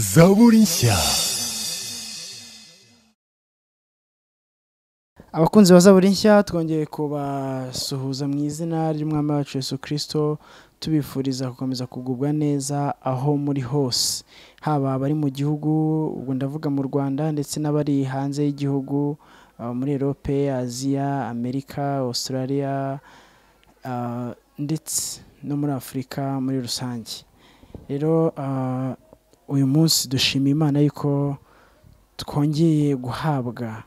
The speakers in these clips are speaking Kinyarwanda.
zaburinshya abakunzi ba zaburinshya twongeye kubasuhuza mu izina ry'umwami wacu Yesu kirisito tubifuriza gukomeza kugubwa neza aho muri hose haba abari mu gihugu ubwo ndavuga mu rwanda ndetse n'abari hanze y'igihugu muri erope aziya amerika australia ndetse no muri afurika muri rusange rero uyu munsi dushima imana yuko twongeye guhabwa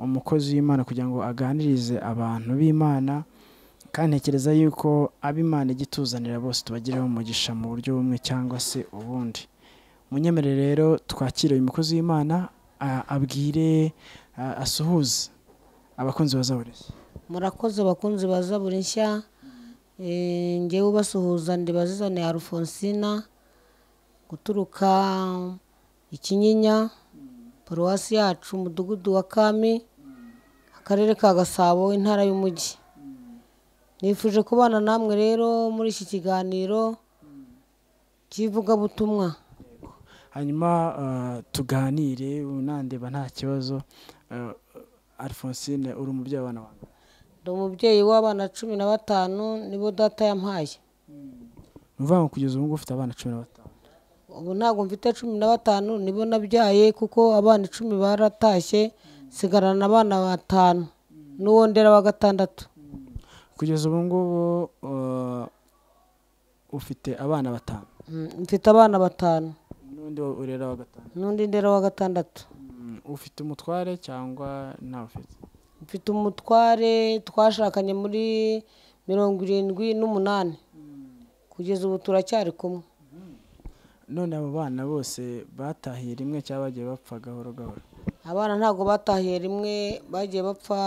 umukozi w'imana kugira ngo aganirize abantu b'imana kandi ntekereza yuko ab'imana ijya ituzanira bose tubagireho umugisha mu buryo bumwe cyangwa se ubundi munyemere rero twakire uyu mukozi w'imana abwire asuhuze abakunzi bazabureshya murakoze abakunzi nshya eh, ngewe ubasuhuza ndibazizane alfonsina guturuka ikinyinya paruwasi yacu umudugudu wa kami akarere ka gasabo intara y'umujyi nifuje kubana namwe rero muri iki kiganiro cy'ivugabutumwa hanyuma uh, tuganire unandeba nta kibazo uh, alphonsine uri umubyeyi w'abana bantu ndi umubyeyi w'abana cumi na batanu nibo data yampaye ni ukuvuga ngo kugeza ubu ngubu ufite abana cumi na batanu ubu ntabwo mfite cumi na batanu nibo nabyaye kuko abana icumi baratashye sigarana abana batanu n'uwo ndera wa gatandatu kugeza ubu ngubu uh, ufite abana batanu mm, mfite abana batanu n'undi urera wa gatanu n'undi ndera wa gatandatu mm, ufite umutware cyangwa ntawe mfite umutware twashakanye muri mirongo irindwi n'umunani mm. kugeza ubu turacyari kumwe none abo bana bose batahiye rimwe cyangwa bagiye bapfa gahoro gahoro abana ntabwo batahiye rimwe bagiye bapfa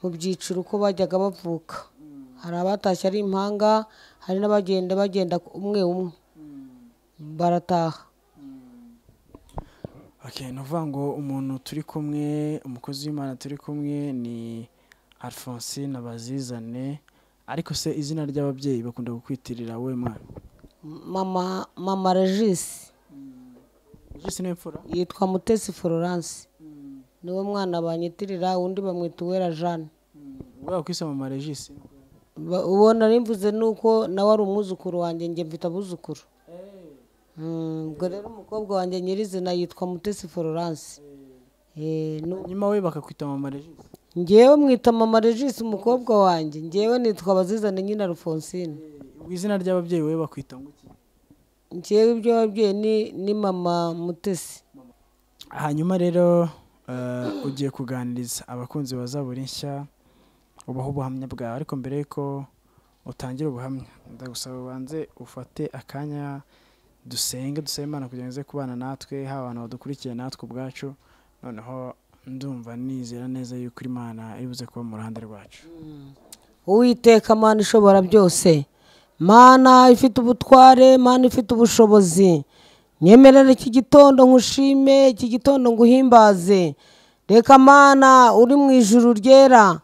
mu byiciro uko bajyaga bavuka hari abatashye ari impanga hari n'abagenda bagenda umwe umwe barataha ni ngo umuntu turi kumwe umukozi w'imana turi kumwe ni alphonsine bazizane ariko se izina ry'ababyeyi bakunda kukwitirira we mwana mama mama regisi mm. regisi ni yitwa mutesi florence mm. niwe mwana banyitirira undi bamwita uwera Jeanne mm. uba kwise mama regisi uwo narimvuze ni uko nawe ari umwuzukuru wanjye njye mfite abuzukuru ubwo eh. rero umukobwa wanjye nyirizina yitwa mutesi florence eh. eh, nyuma we bakakwita mama regisi ngewe mwita mama regisi umukobwa wanjye ngewe nitwa abazizane nyine alphonsine izina ry'ababyeyi wowe bakwita ngo iki ngewe iby'ababyeyi ni mama mutesi hanyuma rero eh, ugiye kuganiriza abakunzi bazabura nshya ubaho ubuhamya bwawe ariko mbere y'uko utangira ubuhamya ndagusaba ubanze ufate akanya dusenge dusaba imana kugira ngo ize kubana natwe haba abantu badukurikiye natwe ubwacu noneho ndumva nizera neza yuko imana iri buze kuba mu ruhande rwacu mm. uwiteka amana ishobora byose mana ifite ubutware mana ifite ubushobozi nyemerere iki gitondo ngushime iki gitondo nguhimbaze reka mana uri mu ijuru ryera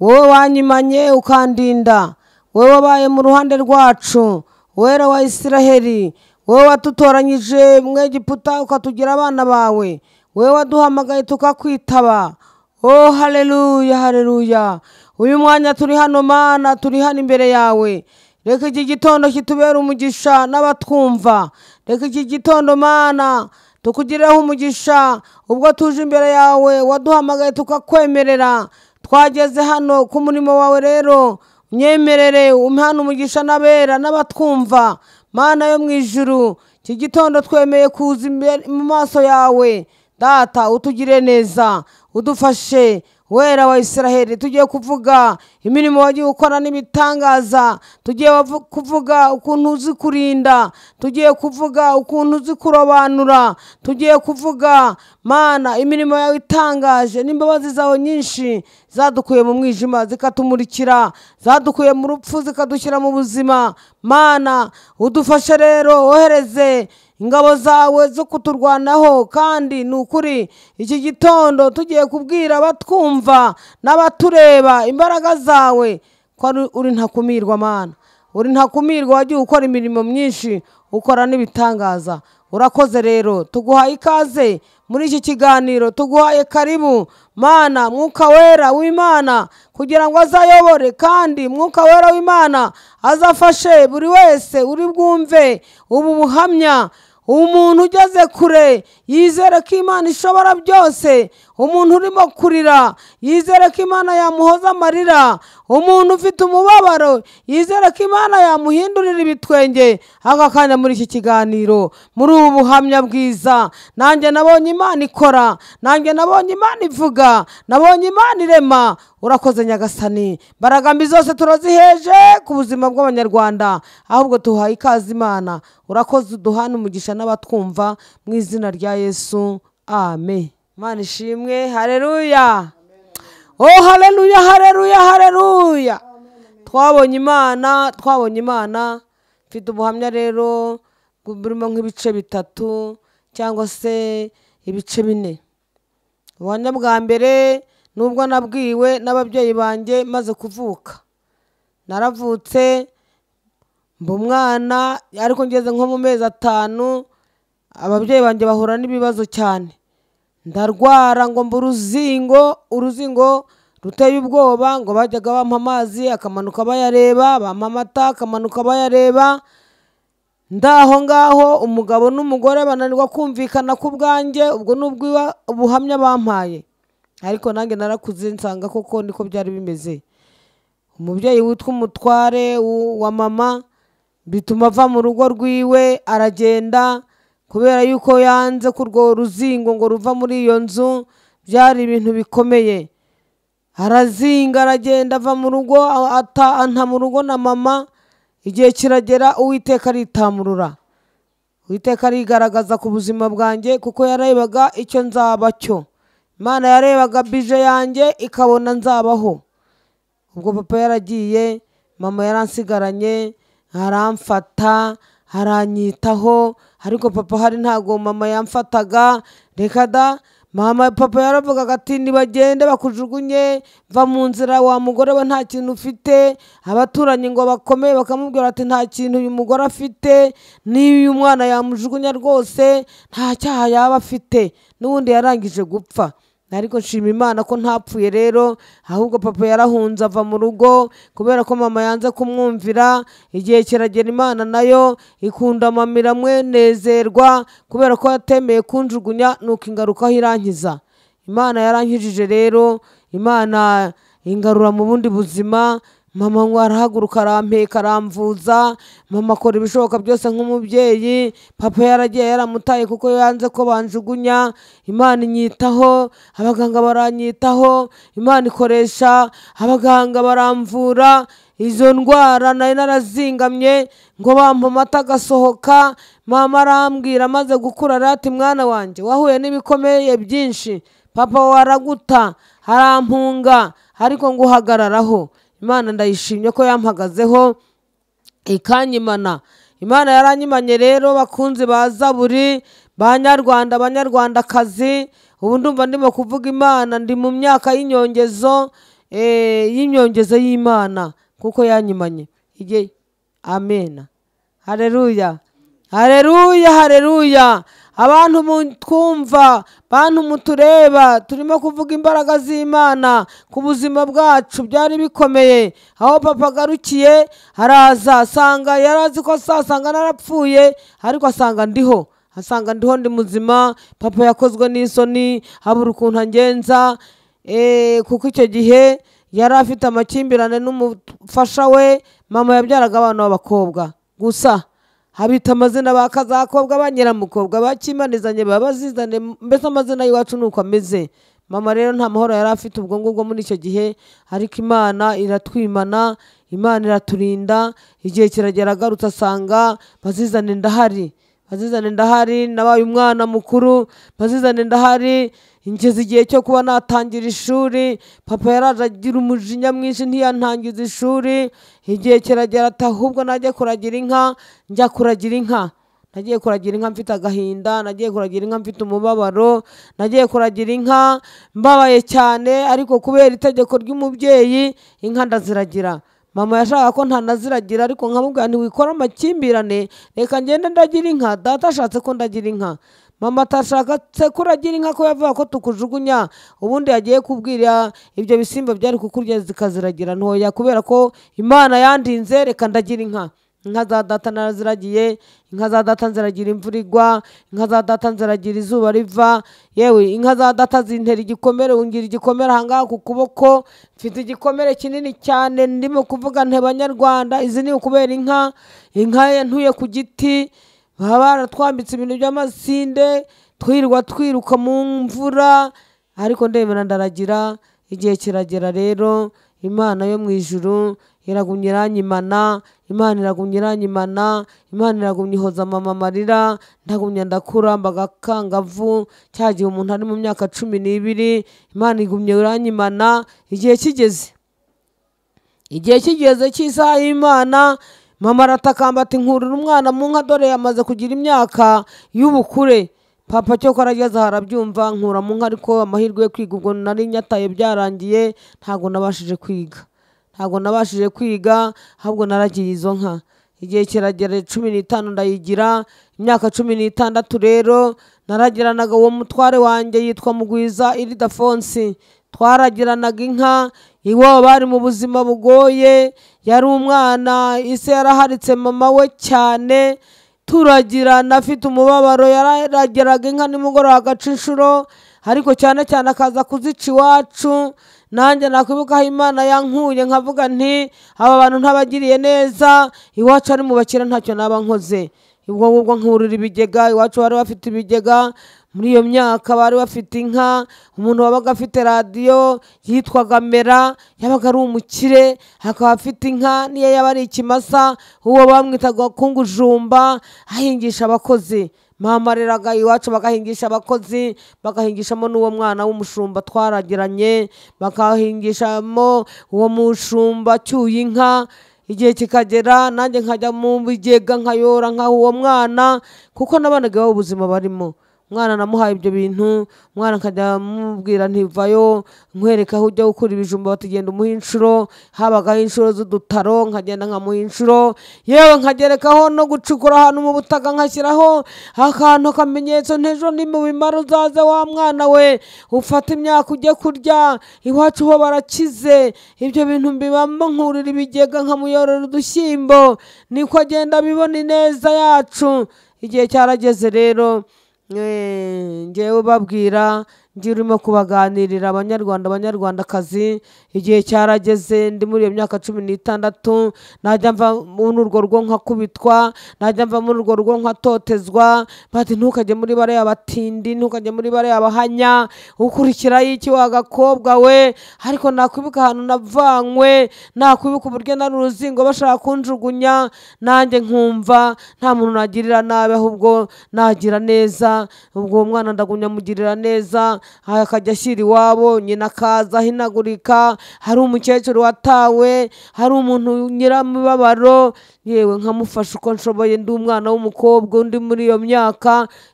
wowe wanyimanye ukandinda wowe wabaye mu ruhande rwacu wera wa isiraheli wowe watutoranyije mwegiputa ukatugira abana bawe wowe waduhamagaye tukakwitaba oh hareruya hareruya uyu mwanya turi hano mana turi hano imbere yawe reka iki gitondo kitubere umugisha n'abatwumva reka iki gitondo mana tukugireho umugisha ubwo tuje imbere yawe waduhamagaye tukakwemerera twageze hano ku murimo wawe rero unyemerere umuhana umugisha n'abera n'abatwumva mana yo mu ijuru iki gitondo twemeye kuza imbere mu maso yawe data utugire neza udufashe wera wa israheli tugiye kuvuga imirimo wagiye ukora n'ibitangaza tugiye kuvuga ukuntu uzi kurinda tugiye kuvuga ukuntu uzi kurobanura tugiye kuvuga mana imirimo yawe itangaje n'imbabazi zawe nyinshi zadukuye mu mwijima zikatumurikira zadukuye mu rupfu zikadushyira mu buzima mana udufashe rero wohereze ingabo zawe zo kuturwanaho kandi ni ukuri iki gitondo tugiye kubwira abatwumva n'abatureba imbaraga zawe ko uri ntakumirwa mana. uri ntakumirwa wagiye ukora imirimo myinshi ukora n'ibitangaza urakoze rero tuguha ikaze muri iki kiganiro tuguhaye karibu mana mwuka wera w'imana kugira ngo azayobore kandi mwuka wera w'imana azafashe buri wese uri bwumve ubu buhamya umuntu ugeze kure yizere ko imana ishobora byose umuntu urimo kurira yizere ko imana yamuhoza amarira umuntu ufite umubabaro yizera ko imana yamuhindurira ibitwenge aka kanya muri iki kiganiro muri ubu buhamya bwiza nanjye nabonye imana ikora nanjye nabonye imana ivuga nabonye imana irema urakoze nyagasani mbaragambi zose turaziheje ku buzima bw'abanyarwanda ahubwo tuhaye ikaze imana urakoze uduhana umugisha n'abatwumva mu izina rya yesu amen imana ishimwe hareruya oh hareruya hareruya hareruya twabonye imana twabonye imana mfite ubuhamya rero burimo nk'ibice bitatu cyangwa se ibice bine ubuhamya bwa mbere nubwo nabwiwe n'ababyeyi banjye maze kuvuka naravutse mba umwana ariko ngeze nko mu mezi atanu ababyeyi banjye bahura n'ibibazo cyane ndarwara ngo mbura uruzingo uruzingo ruteye ubwoba ngo bajyaga bampa amazi akamanuka bayareba bampa amata akamanuka bayareba ndaho ngaho umugabo n'umugore bananirwa kumvikana ku bwanjye ubwo ni ubuhamya bampaye ariko nanjye narakuze nsanga koko niko byari bimeze umubyeyi witwa umutware wa mama bituma ava mu rugo rwiwe aragenda kubera yuko yanze ko urwo ruzingo ngo ruva muri iyo nzu byari ibintu bikomeye arazinga aragenda ava mu rugo anta mu rugo na mama igihe kiragera uwiteka aritamurura uwiteka arigaragaza ku buzima bwanjye kuko yarebaga icyo nzaba cyo imana yarebaga bije yanjye ikabona nzabaho ubwo papa yaragiye mama yaransigaranye aramfata aranyitaho ariko papa hari ntabwo mama yamfataga reka da mama papa yaravugaga ati ntibagende bakujugunye va mu nzira wa mugore we nta kintu ufite abaturanyi ngo bakomeye bakamubwira ati nta kintu uyu mugore afite niyo uyu mwana yamujugunya rwose nta cyaha yaba afite n'ubundi yarangije gupfa ariko nshima imana ko ntapfuye rero ahubwo papa yarahunze ava mu rugo kubera ko mama yanze kumwumvira igihe kiragera imana nayo ikunda mama iramwenezerwa kubera ko yatemeye kunjugunya nuko ingaruka aho irangiza imana yarangijije rero imana ingarura mu bundi buzima mama ngo arahaguruka arampeka aramvuza mama akora ibishoboka byose nk'umubyeyi papa yaragiye yaramutaye kuko yanze ko banjugunya imana inyitaho abaganga baranyitaho imana ikoresha abaganga baramvura izo ndwara nari narazingamye ngo bampa amata agasohoka mama arambwira amaze gukura arati mwana wanjye wahuye n'ibikomeye byinshi papa waraguta arampunga ariko ngo uhagararaho imana ndayishimye ko yampagazeho ikanyimana imana yaranyimanye rero bakunze ba zaburi ba nyarwanda banyarwandakazi ubu ndumva ndimo kuvuga imana ndi mu myaka y'inyongezo eh, y'inyongezo y'imana kuko yanyimanye igihe amena hareruya hareruya hareruya abantu twumva bantu mutureba turimo kuvuga imbaraga z'imana ku buzima bwacu byari bikomeye aho papa agarukiye araza asanga yari azi ko asanga narapfuye ariko asanga ndiho asanga ndiho ndi muzima papa yakozwe n'isoni habura ukuntu angenza eh, kuko icyo gihe yari afite amakimbirane n'umufasha we mama yabyaraga abana b'abakobwa gusa habita amazina ba kazakobwa ba nyiramukobwa ba kimanizanye baba bazizane mbese amazina y'iwacu ni uko ameze mama rero nta mahoro yari afite ubwo ngubwo muri icyo gihe ariko imana iratwimana imana iraturinda igihe kiragera agarutse asanga bazizane ndahari bazizane ndahari nabaye umwana mukuru bazizane ndahari ngeze igihe cyo kuba natangira ishuri papa yaraje agira umujinya mwinshi ntiyantangiza ishuri igihe kiragera ati ahubwo najya kuragira inka njya kuragira inka nagiye kuragira inka mfite agahinda nagiye kuragira inka mfite umubabaro nagiye kuragira inka mbabaye cyane ariko kubera itegeko ry'umubyeyi inka ndaziragira mama yashaka ko ntanaziragira ariko nkamubwira ntiwikora amakimbirane reka ngende ndagira inka data ashatse ko ndagira inka mama atashaka kuragira inka ko yavuga ko tukujugunya ubundi yagiye kubwira ibyo bisimba byari kukurya zikaziragira ntoya kubera ko imana yandinze reka ndagira inka inka za data naraziragiye inka za data nziragira imvura igwa inka za data ziragira izuba riva yewe inka za data zintera igikomere ungira igikomere ahangaha ku kuboko mfite igikomere kinini cyane ndimo kuvuga ntebanyarwanda izi ni ukubera inka inka ntuye ku giti baba baratwambitse ibintu by'amasinde twirwa twiruka mu mvura ariko ndebera ndaragira igihe kiragera rero imana yo mu ijuru iragumya iranyimana imana iragumya iranyimana imana iragumye ihoza mama amarira ndagumya ndakura mbagakangavu cya gihe umuntu ari mu myaka cumi n'ibiri imana igumye iranyimana igihe kigeze igihe kigeze cy'isaha y'imana mama aratakamba ati nkurura umwana mu nka dore yamaze kugira imyaka y'ubukure papa cyo ko arageze harabyumva nkura mu nka ariko amahirwe yo kwiga ubwo nari nyataye byarangiye ntabwo nabashije kwiga ntabwo nabashije kwiga ahubwo naragiye izo nka igihe kiragera cumi n'itanu ndayigira imyaka cumi n'itandatu rero naragiranaga uwo mutware wanjye yitwa mugwiza iridafonsi twaragiranaga inka iwabo bari mu buzima bugoye yari umwana ise yaraharitse mama we cyane turagirana afite umubabaro yarageraga inka nimugoroba agaca inshuro ariko cyane cyane akaza kuzica iwacu nanjye nakwibukaho imana yankuye nkavuga nti aba bantu ntabagiriye neza iwacu ari mu bakira ntacyo naba nkoze ubwo ngubwo nkurira ibigega iwacu bari bafite ibigega muri iyo myaka bari bafite inka umuntu wabaga afite radiyo yitwaga mera yabaga ari umukire akaba afite inka niyo yaba ari ikimasa uwo bamwitaga kungujumba ahingisha abakozi mama reraga iwacu bagahingisha abakozi bagahingishamo n'uwo mwana w'umushumba twaragiranye bakahingishamo uwo mushumba cyuye inka igihe kikagera nanjye nkajya mu bigega nkayora nkaha uwo mwana kuko n'abana bwabo ubuzima barimo umwana namuhaye ibyo bintu umwana nkajya mubwira ntivayo nkwereka aho ujya gukura ibijumba batugenda umuha inshuro habagaho inshuro z'udutaro nkagenda nkamuha inshuro yewe nkagerekaho no gucukura ahantu mu butaka nkashyiraho akantu akamenyetso ntejo nimubimara uzaze wa mwana we ufata imyaka ujye kurya iwacu ho barakize ibyo bintu mbibamo nkurira ibigega nkamuyorera udushyimbo niko agenda abibona ineza yacu igihe cyarageze rero njyewe ubabwira ngiye urimo kubaganirira abanyarwanda abanyarwandakazi igihe cyarageze ndi muri iyo myaka cumi n'itandatu najya mva muri urwo rugo nkakubitwa najya mva muri urwo rugo nkatotezwa bati ntukajye muri bariya batindi ntukajye muri bariya bahanya ukurikira iki wa gakobwa we ariko nakubika ahantu navanywe nakubika uburyo nari uruzingo bashaka kunjugunya nanjye nkumva nta muntu nagirira nabi ahubwo nagira neza ubwo uwo mwana ndagumya mugirira neza akajya ashyira iwabo nyina akaza ahinagurika hari umukecuru watawe hari umuntu nyiramibabaro yewe nkamufasha uko nshoboye ndi umwana w'umukobwa undi muri iyo myaka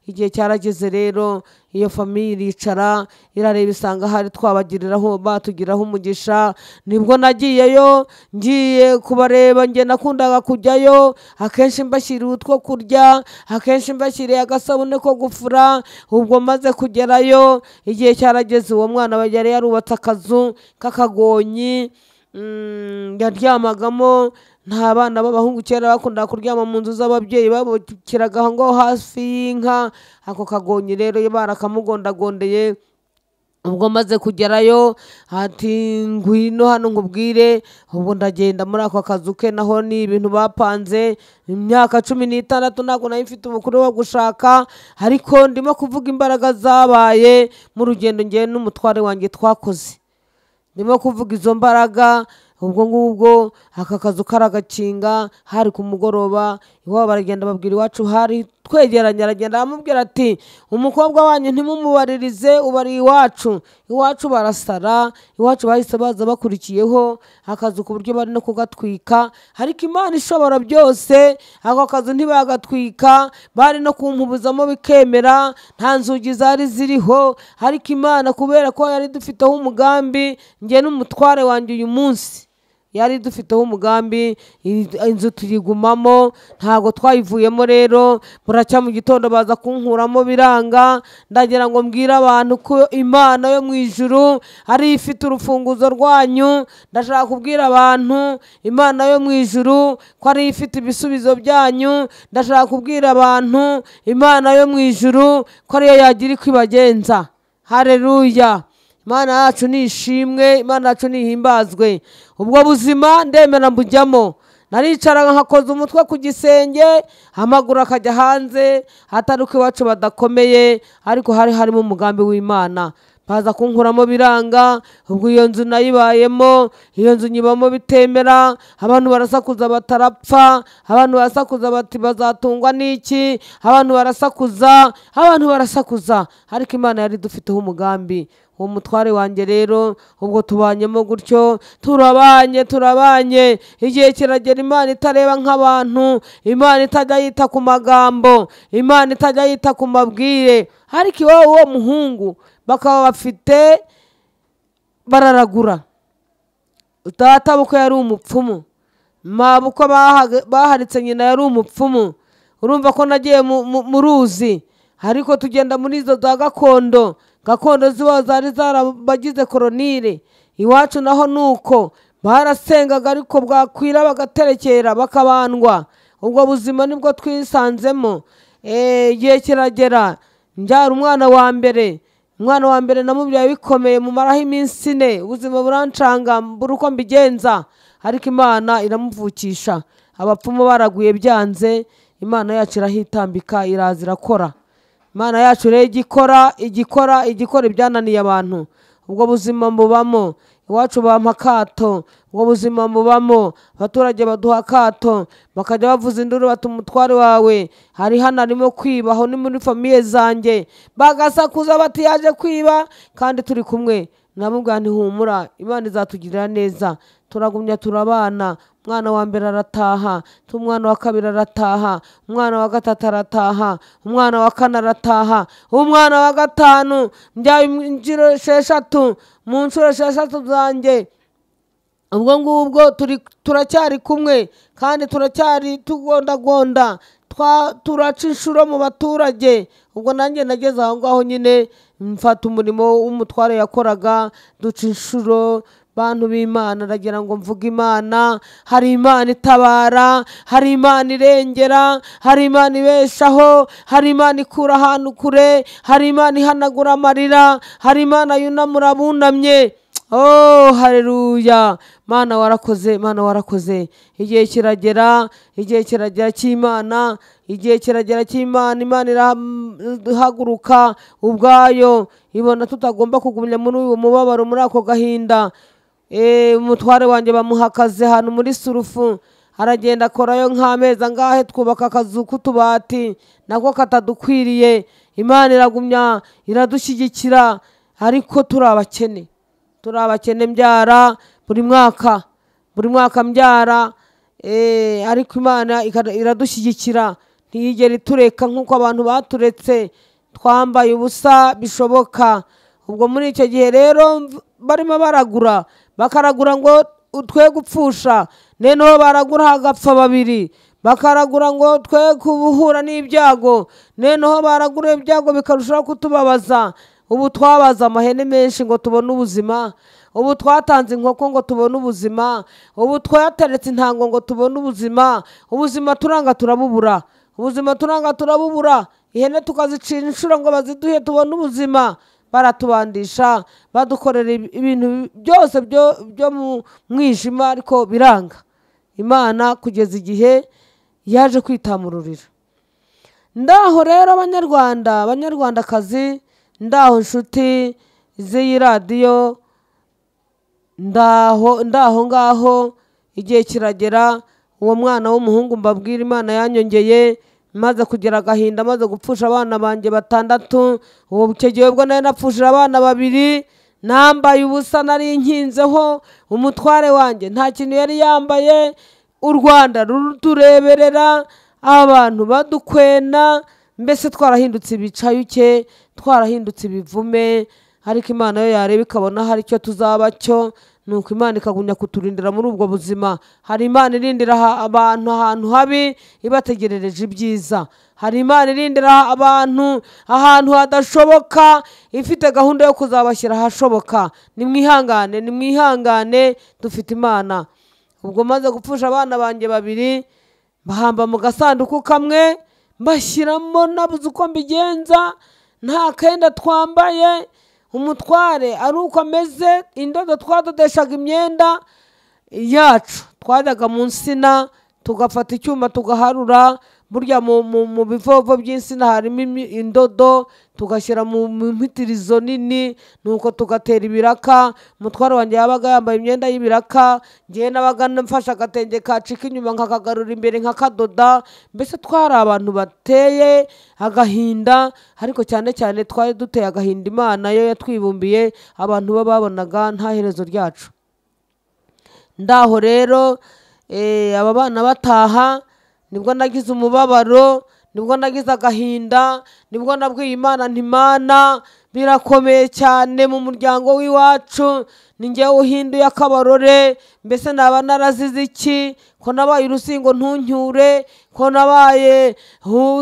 igihe cyarageze rero iyo famiye iricara irareba isanga hari twabagiriraho batugiraho umugisha nibwo nagiyeyo ngiye kubareba njye nakundaga kujyayo akenshi mbashyiriye utwo kurya akenshi mbashyiriye agasabune ko gufura ubwo maze kugerayo igihe cyarageze uwo mwana yari yarubatse akazu k'akagonyi mm, yaryamagamo nta bana b'abahungu kera bakundaga kuryama mu nzu z'ababyeyi babukiraga ngo ngaho hafi y'inka ako kagonyi rero barakamugondagondeye ubwo maze kugerayo ati ngwino hano nkubwire ubwo ndagenda muri ako kazu ke naho ni ibintu bapanze imyaka cumi n'itandatu ntabwo nayo mfite umukuru wo gushaka ariko ndimo kuvuga imbaraga zabaye mu rugendo ngewe n'umutware wanjye twakoze ndimo kuvuga izo mbaraga ubwo ngubwo aka kazu karagakinga hari ku mugoroba iwabo baragenda babwira iwacu hari twegeranye aragenda aramubwira ati umukobwa wanyu ntimumubaririze ubari iwacu iwacu barasara iwacu bahise baza bakurikiyeho akazu ku buryo bari no kugatwika ariko imana ishobora byose ako kazu ntibagatwika bari no kumpubuzamo bikemera nta nzugi zari ziriho ariko imana kubera ko yari dufiteho umugambi njye n'umutware wanjye uyu munsi yari dufiteho umugambi inzu tuyigumamo ntabwo twayivuyemo rero buracya mu gitondo baza kunkuramo biranga ndagira ngo mbwire abantu ko imana yo mu ijuru ari ifite urufunguzo rwanyu ndashaka kubwira abantu imana yo mu ijuru ko ari ifite ibisubizo byanyu ndashaka kubwira abantu imana yo mu ijuru ko ariyo yagira uko ibagenza hareruya imana yacu ni ishimwe imana yacu ni ihimbazwe ubwo buzima ndemera mbujyamo naricara nkakoza umutwe ku gisenge amaguru akajya hanze atari uko iwacu badakomeye ariko hari harimo umugambi w'imana baza kunkuramo biranga ubwo iyo nzu nayibayemo iyo nzu nyibamo bitemera abantu barasakuza batarapfa abantu barasakuza bati bazatungwa n'iki abantu barasakuza abantu barasakuza ariko imana yari dufiteho umugambi uwo wanjye rero ubwo tubanyemo gutyo turabanye turabanye igihe kiragera imana itareba nk'abantu imana itajya yita ku magambo imana itajya yita ku mabwire ariko iwabo uwo muhungu bakaba bafite bararagura data yari umupfumu mabuko baharitse nyina yari umupfumu urumva ko nagiye mu ruzi ariko tugenda muri izo za gakondo gakondo ziba zari zarabagize koronire iwacu naho ni uko barasengaga ariko bwakwira bagaterekera bakabandwa ubwo buzima nibwo twisanzemo eh, igihe kiragera mbyara umwana wa mbere umwana wa mbere namubyaye bikomeye mumaraho iminsi ine ubuzima burancanga mbura uko mbigenza ariko imana iramuvukisha abapfumu baraguye byanze imana yacu irahitambika iraza irakora imana yacu rero igikora igikora igikora ibyananiye abantu ubwo buzima mubamo iwacu bamuha akato ubwo buzima mubamo abaturage baduha akato bakajya bavuza induru bati umutware wawe hari hano arimo kwiba aho ni muri famiye zanjye bagasakuza bati yaje kwiba kandi turi kumwe nabwo ntihumura imana izatugirira neza turagumya turabana umwana wa mbere arataha umwana wa kabiri arataha umwana wa gatatu arataha umwana wa kane arataha umwana wa gatanu mbyaye inshuro esheshatu mu nshuro esheshatu zanjye ubwo ngubwo turacyari kumwe kandi turacyari tugondagonda turaca inshuro mu baturage ubwo nanjye nageze aho ngaho nyine mfata umurimo w'umutware yakoraga duca inshuro bantu b'imana aragira ngo mvuge imana hari imana itabara hari imana irengera hari imana ibeshaho hari imana ikura ahantu kure hari imana ihanagura amarira hari imana yunamura abunamye oh hareruya mana warakoze mana warakoze igihe kiragera igihe kiragera cy'imana igihe kiragera cy'imana imana irahaguruka ubwayo ibona tutagomba kugumya muri uyu mubabaro muri ako gahinda Eh, umutware wanjye bamuha akazi ahantu muri surufu aragenda akorayo nk'amezi angahe twubaka akazu k'utubati nako katadukwiriye imana iragumya iradushyigikira ariko turi abakene turi abakene mbyara buri mwaka buri mwaka mbyara eh, ariko imana iradushyigikira ntiyigere itureka nk'uko abantu baturetse twambaye ubusa bishoboka ubwo muri icyo gihe rero barimo baragura bakaragura ngo twe gupfusha noneho baragura hagapfa babiri bakaragura ngo twe kubuhura n'ibyago noneho baragura ibyago bikarushaho kutubabaza ubu twabaza amahene menshi ngo tubone ubuzima ubu twatanze inkoko ngo tubone ubuzima ubu twateretse intango ngo tubone ubuzima ubuzima turanga turabubura ubuzima turanga turabubura ihene tukazicira inshuro ngo baziduhe tubone ubuzima baratubandisha badukorera ibintu byose byo mu mwijima ariko biranga imana kugeza igihe yaje kwitamururira ndaho rero abanyarwanda abanyarwandakazi ndaho inshuti z'iyi radiyo ndaho ndaho ngaho igihe kiragera uwo mwana w'umuhungu mbabwira imana yanyongeye maze kugira agahinda maze gupfusha abana banjye batandatu ubu gihe ubwo nari napfushije abana babiri nambaye ubusa nari nkinzeho umutware wanjye nta kintu yari yambaye u rwanda rutureberera abantu badukwena mbese twarahindutse ibicayuke twarahindutse ibivume ariko imana yo yareba ikabona hari icyo tuzaba cyo nuko imana ikagumya kuturindira muri ubwo buzima hari imana irindira abantu ahantu habi ibategerereje ibyiza hari imana irindira abantu ahantu hadashoboka ifite gahunda yo kuzabashyira ahashoboka ni mwihangane ni mwihangane dufite imana ubwo maze gupfusha abana banjye babiri bahamba mu gasanduku kamwe mbashyiramo nabuze uko mbigenza nta kenda twambaye umutware ari uko ameze indodo twadodeshaga imyenda yacu twajyaga mu nsina tugafata icyuma tugaharura burya mu bivovo by'insina harimo indodo tugashyira mu mpitirizo nini nuko tugatera ibiraka umutwaro wanjye yabaga yambaye imyenda y'ibiraka ngewe nabaga mfashe agatenge kacika inyuma nkakagarura imbere nkakadoda mbese twari abantu bateye agahinda ariko cyane cyane twari duteye agahinda imana yo yatwibumbiye abantu bo babonaga nta herezo ryacu ndaho rero eh, aba bana bataha nibwo nagize umubabaro nibwo nagize agahinda nibwo nabwiye imana ntimana birakomeye cyane mu muryango w'iwacu ni ngewe uhinduye akabarore mbese naba narazize iki ko nabaye urusingo ntuncyure ko nabaye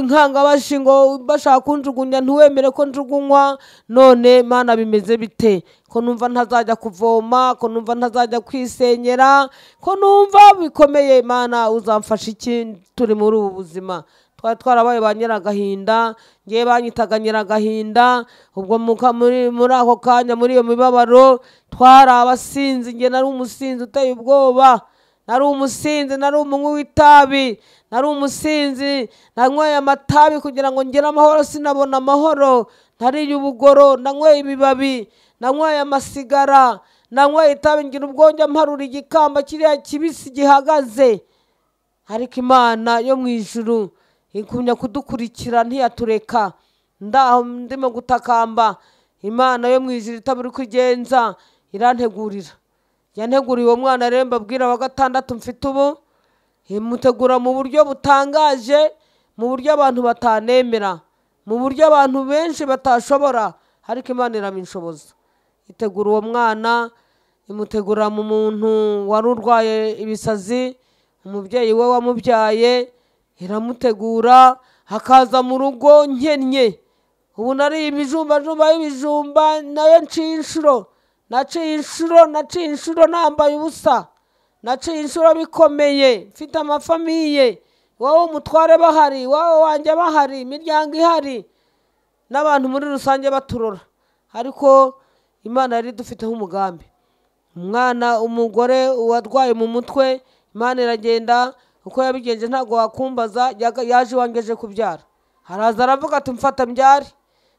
inkangabashingo bashaka kunjugunya ntiwemere ko njugunywa none mana bimeze bite ko numva ntazajya kuvoma ko numva ntazajya kwisenyera ko numva bikomeye imana uzamfasha iki turi muri ubu buzima twari twarabaye ba nyiragahinda ngewe banyitaga nyiragahinda ubwo muri ako kanya muri iyo mibabaro twari abasinzi nge nari umusinzi uteye ubwoba nari umusinzi nari umunywi w'itabi nari umusinzi nanyweye amatabi kugira ngo ngire amahoro sinabona amahoro nariye ubugoro nanyweye ibibabi nanyweye amasigara nanyweye itabi ngira ubwonge mparura igikamba kiriya kibisi gihagaze ariko imana yo mu ijuru ikumya kudukurikira ntiyatureka ndaho ndimo gutakamba imana yo mu ijuru itabura uko irantegurira yanteguriye uwo mwana rero mbabwira wa gatandatu mfite ubu imutegura mu buryo butangaje mu buryo abantu batanemera mu buryo abantu benshi batashobora ariko imana irabinshoboza itegura uwo mwana imutegura mu muntu wari urwaye ibisazi umubyeyi we wamubyaye iramutegura hakaza mu rugo nkennye ubu nariye ibijumbajumba y'ibijumba nayo nciye inshuro naciye inshuro naciye inshuro nambaye ubusa naciye inshuro bikomeye mfite amafamiye wowe umutware bahari wowe wanjye bahari imiryango ihari n'abantu muri rusange baturora ariko imana yari idufiteho umugambi umwana umugore warwaye mu mutwe imana iragenda uko yabigenje ntabwo wakumbaza yaje iwangeje kubyara haraza aravuga ati mfata mbyare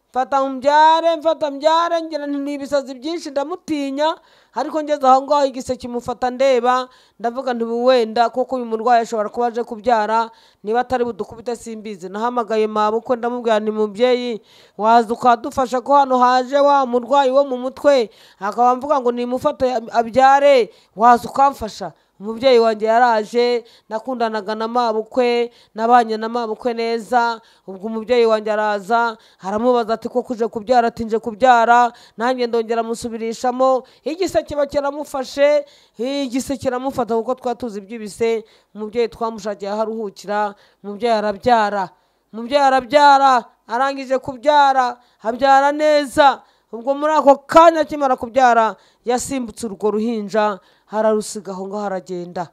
mfata mbyare mfata mbyare ngira n'ibisazi byinshi ndamutinya ariko ngeze aho ngaho igise kimufata ndeba ndavuga ntubi wenda kuko uyu murwayi ashobora kuba aje kubyara niba atari budukubite simbizi nahamagaye mabukwe ndamubwira ni mubyeyi waza ukadufasha ko hano haje wa murwayi wo mu mutwe akaba mvuga ngo nimufate abyare waza ukamfasha umubyeyi wanjye yaraje nakundanaga na mabukwe nabanye na mabukwe neza ubwo umubyeyi wanjye araza aramubaza ati ko kuje kubyara atinje kubyara nanjye ndongera amusubirishamo igise kiba kiramufashe igise kiramufata kuko twatuzi iby'ibise umubyeyi twamushakiye aho aruhukira umubyeyi arabyara umubyeyi arabyara arangije kubyara abyara neza ubwo muri ako kanya akimara kubyara yasimbutse urwo ruhinja hararusiga aho ngaho haragenda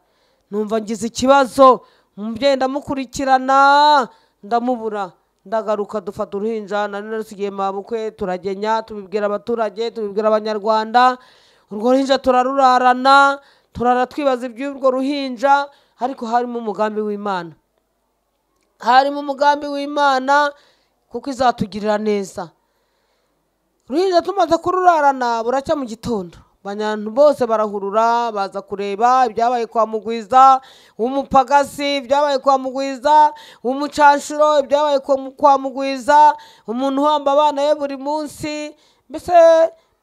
numva ngize ikibazo ngenda mukurikirana ndamubura ndagaruka dufata uruhinja na none mabukwe turagenya tubibwira abaturage tubibwira abanyarwanda urwo ruhinja turarurarana turara twibaza iby'urwo ruhinja ariko harimo umugambi w'imana harimo umugambi w'imana kuko izatugirira neza uruhinja tumaze kururarana buracya mu gitondo abantu bose barahurura baza kureba ibyabaye kwa mugwiza umupagasi ibyabaye kwa mugwiza umucanshuro ibyabaye kwa mugwiza umuntu uhamba abana ye buri munsi mbese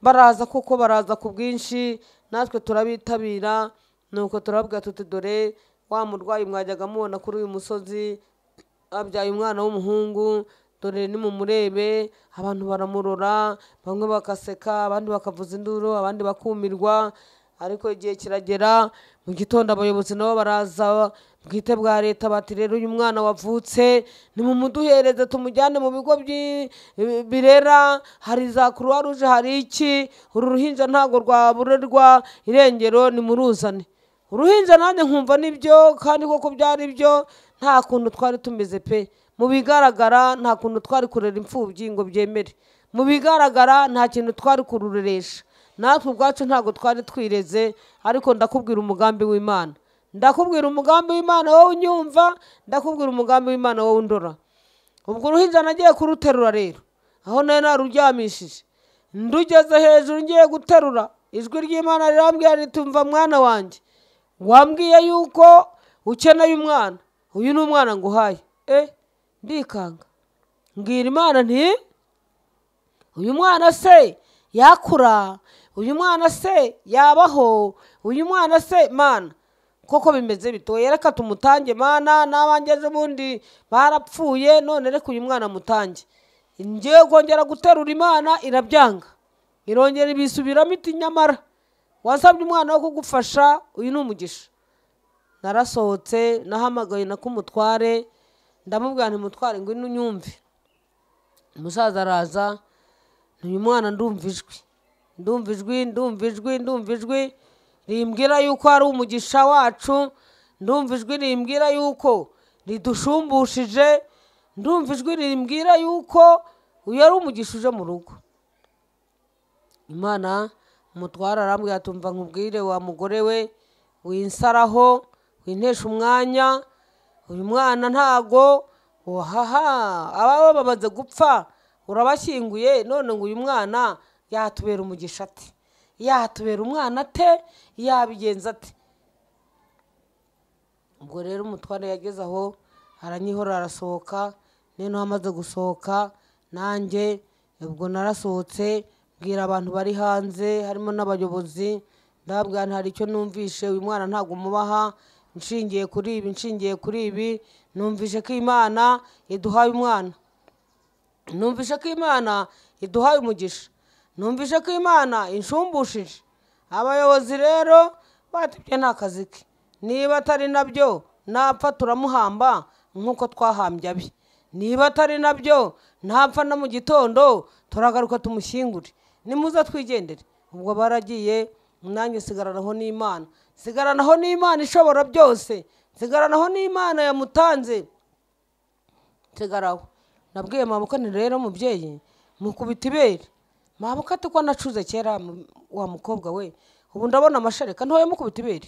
baraza kuko baraza ku bwinshi natwe turabitabira nuko turabwira tuti dore wa murwayi mwajyaga mubona kuri uyu musozi abyaye umwana w'umuhungu dore nimumurebe abantu baramurora bamwe bagaseka abandi bakavuza induru abandi bakumirwa ariko igihe kiragera mu gitondo abayobozi nabo baraza bwite bwa leta bati rero uyu mwana wavutse nimumuduhereze tumujyane mu bigo birera hari za kuruwa ruje hari iki uru ruhinja ntabwo rwaburerwa irengero nimuruzane uruhinja nanjye nkumva nibyo kandi koko byari byo nta kuntu twari tumeze pe mu bigaragara nta kuntu twari kurera imfubyi ngo byemere mu bigaragara nta kintu twari kurureresha natwe ubwacu ntabwo twari twireze ariko ndakubwira umugambi w'imana ndakubwira umugambi w'imana wowe unyumva ndakubwira umugambi w'imana wowe undora ubwo uruhinja nagiye kuruterura rero aho nawe naruryamishije ndugeze hejuru ngiye guterura ijwi ry'imana rirambwira ritumva mwana wanjye wambwiye yuko ukeneye umwana uyu ni umwana nguhaye eh ndikanga mbwira imana nti uyu mwana se yakura uyu mwana se yabaho uyu mwana se mana koko bimeze bitoye reka tumutange mana n'abangeze ubundi barapfuye none reka uyu mwana mutange ngewe kongera guterura imana irabyanga irongera ibisubiramo iti nyamara wasabye umwana wo kugufasha uyu ni umugisha narasohotse nahamagaye na kumutware ndamubwira nti mutware ngwino unyumve umusaza araza ntuye mwana ndumva ijwi ndumva ijwi ndumva ijwi ndumva ijwi rimbwira yuko ari umugisha wacu ndumva ijwi rimbwira yuko ridushumbushije ndumva ijwi rimbwira yuko uyu ari umugisha uje mu rugo imana umutwara arambwira tumva nkubwire wa mugore we winsaraho wintesha umwanya uyu mwana ntago aba ababa bamaze gupfa urabashyinguye none ngo uyu mwana yatubera umugisha ati yatubera umwana ate yabigenza ate ubwo rero umutware yageze aho aranyihora arasohoka nino amaze gusohoka nanjye ubwo narasohotse mbwira abantu bari hanze harimo n'abayobozi ndababwira hari icyo numvishe uyu mwana ntabwo umubaha nshingiye kuri ibi nshingiye kuri ibi numvise ko imana iduhaye umwana numvise ko imana iduhaye umugisha numvise ko imana inshumbushije abayobozi rero batubye nta kazi ke niba atari nabyo napfa turamuhamba nk'uko twahambye abe niba atari nabyo napfa na mu gitondo turagaruka tumushyingure nimuza twigendere ubwo baragiye nanjye sigaranaho n'imana nsigaranaho n'imana ishobora byose nsigaranaho n'imana yamutanze nsigaraho nabwiye mabuka ni rero mubyeyi mukubita ibere mabuka ati ko nacuze kera wa mukobwa we ubu ndabona amashereka ntoya mukubita ibere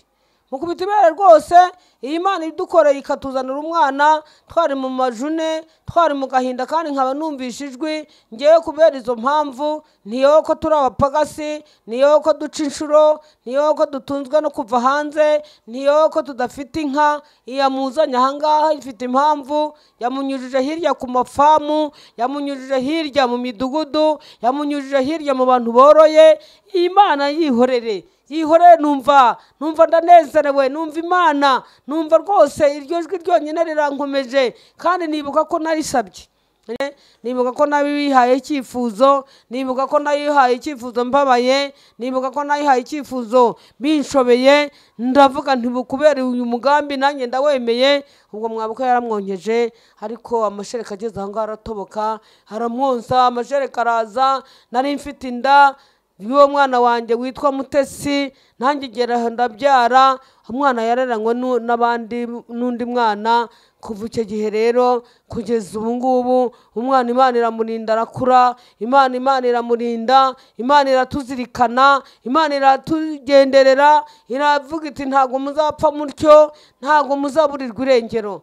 mukubita ibere rwose iyi mana idukoreye ikatuzanira umwana twari mu majune twari mu gahinda kandi nkaba numvishe ijwi ngewe kubera izo mpamvu ntiyewe ko turi abapagasi ntiyewe ko duca inshuro ntiyewe ko dutunzwe no kuva hanze ntiyewe ko tudafite inka yamuzanye ahangaha ifite impamvu yamunyujije hirya ku mafamu yamunyujije hirya mu midugudu yamunyujije hirya mu bantu boroye iyi mana yihorere yihoreye numva numva ndanezerewe numva imana numva rwose iryo jwi ryonyine rirankomeje kandi nibuka ko narisabye eh, nibuka ko nawe wihaye icyifuzo nibuka ko nawe wihaye icyifuzo mbabaye nibuka ko nayihaye icyifuzo binshobeye ndavuga ntibukubere uyu mugambi nanjye ndawemeye ubwo mwabuka yaramwonyeje ariko amashereka ageze aho ngaho aratoboka aramwonsa amashereka araza nari mfite inda y'uwo mwana wanjye witwa mutesi nanjye ndabyara umwana yararanywe n'abandi n'undi mwana kuva icyo gihe rero kugeza ubu ngubu umwana imana iramurinda arakura imana imana iramurinda imana iratuzirikana imana iratugenderera iravuga iti ntabwo muzapfa mutyo ntabwo muzaburirwa irengero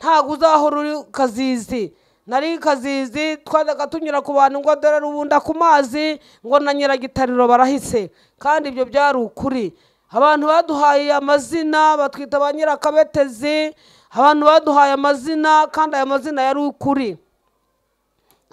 ntabwo uzahora uri kazizi nari kazizi twajyaga tunyura ku bantu ngo dore rubunda ku mazi ngo na nyiragitariro barahise kandi ibyo byari ukuri abantu baduhaye amazina batwita ba nyirakabetezi abantu baduhaye amazina kandi aya mazina yari ukuri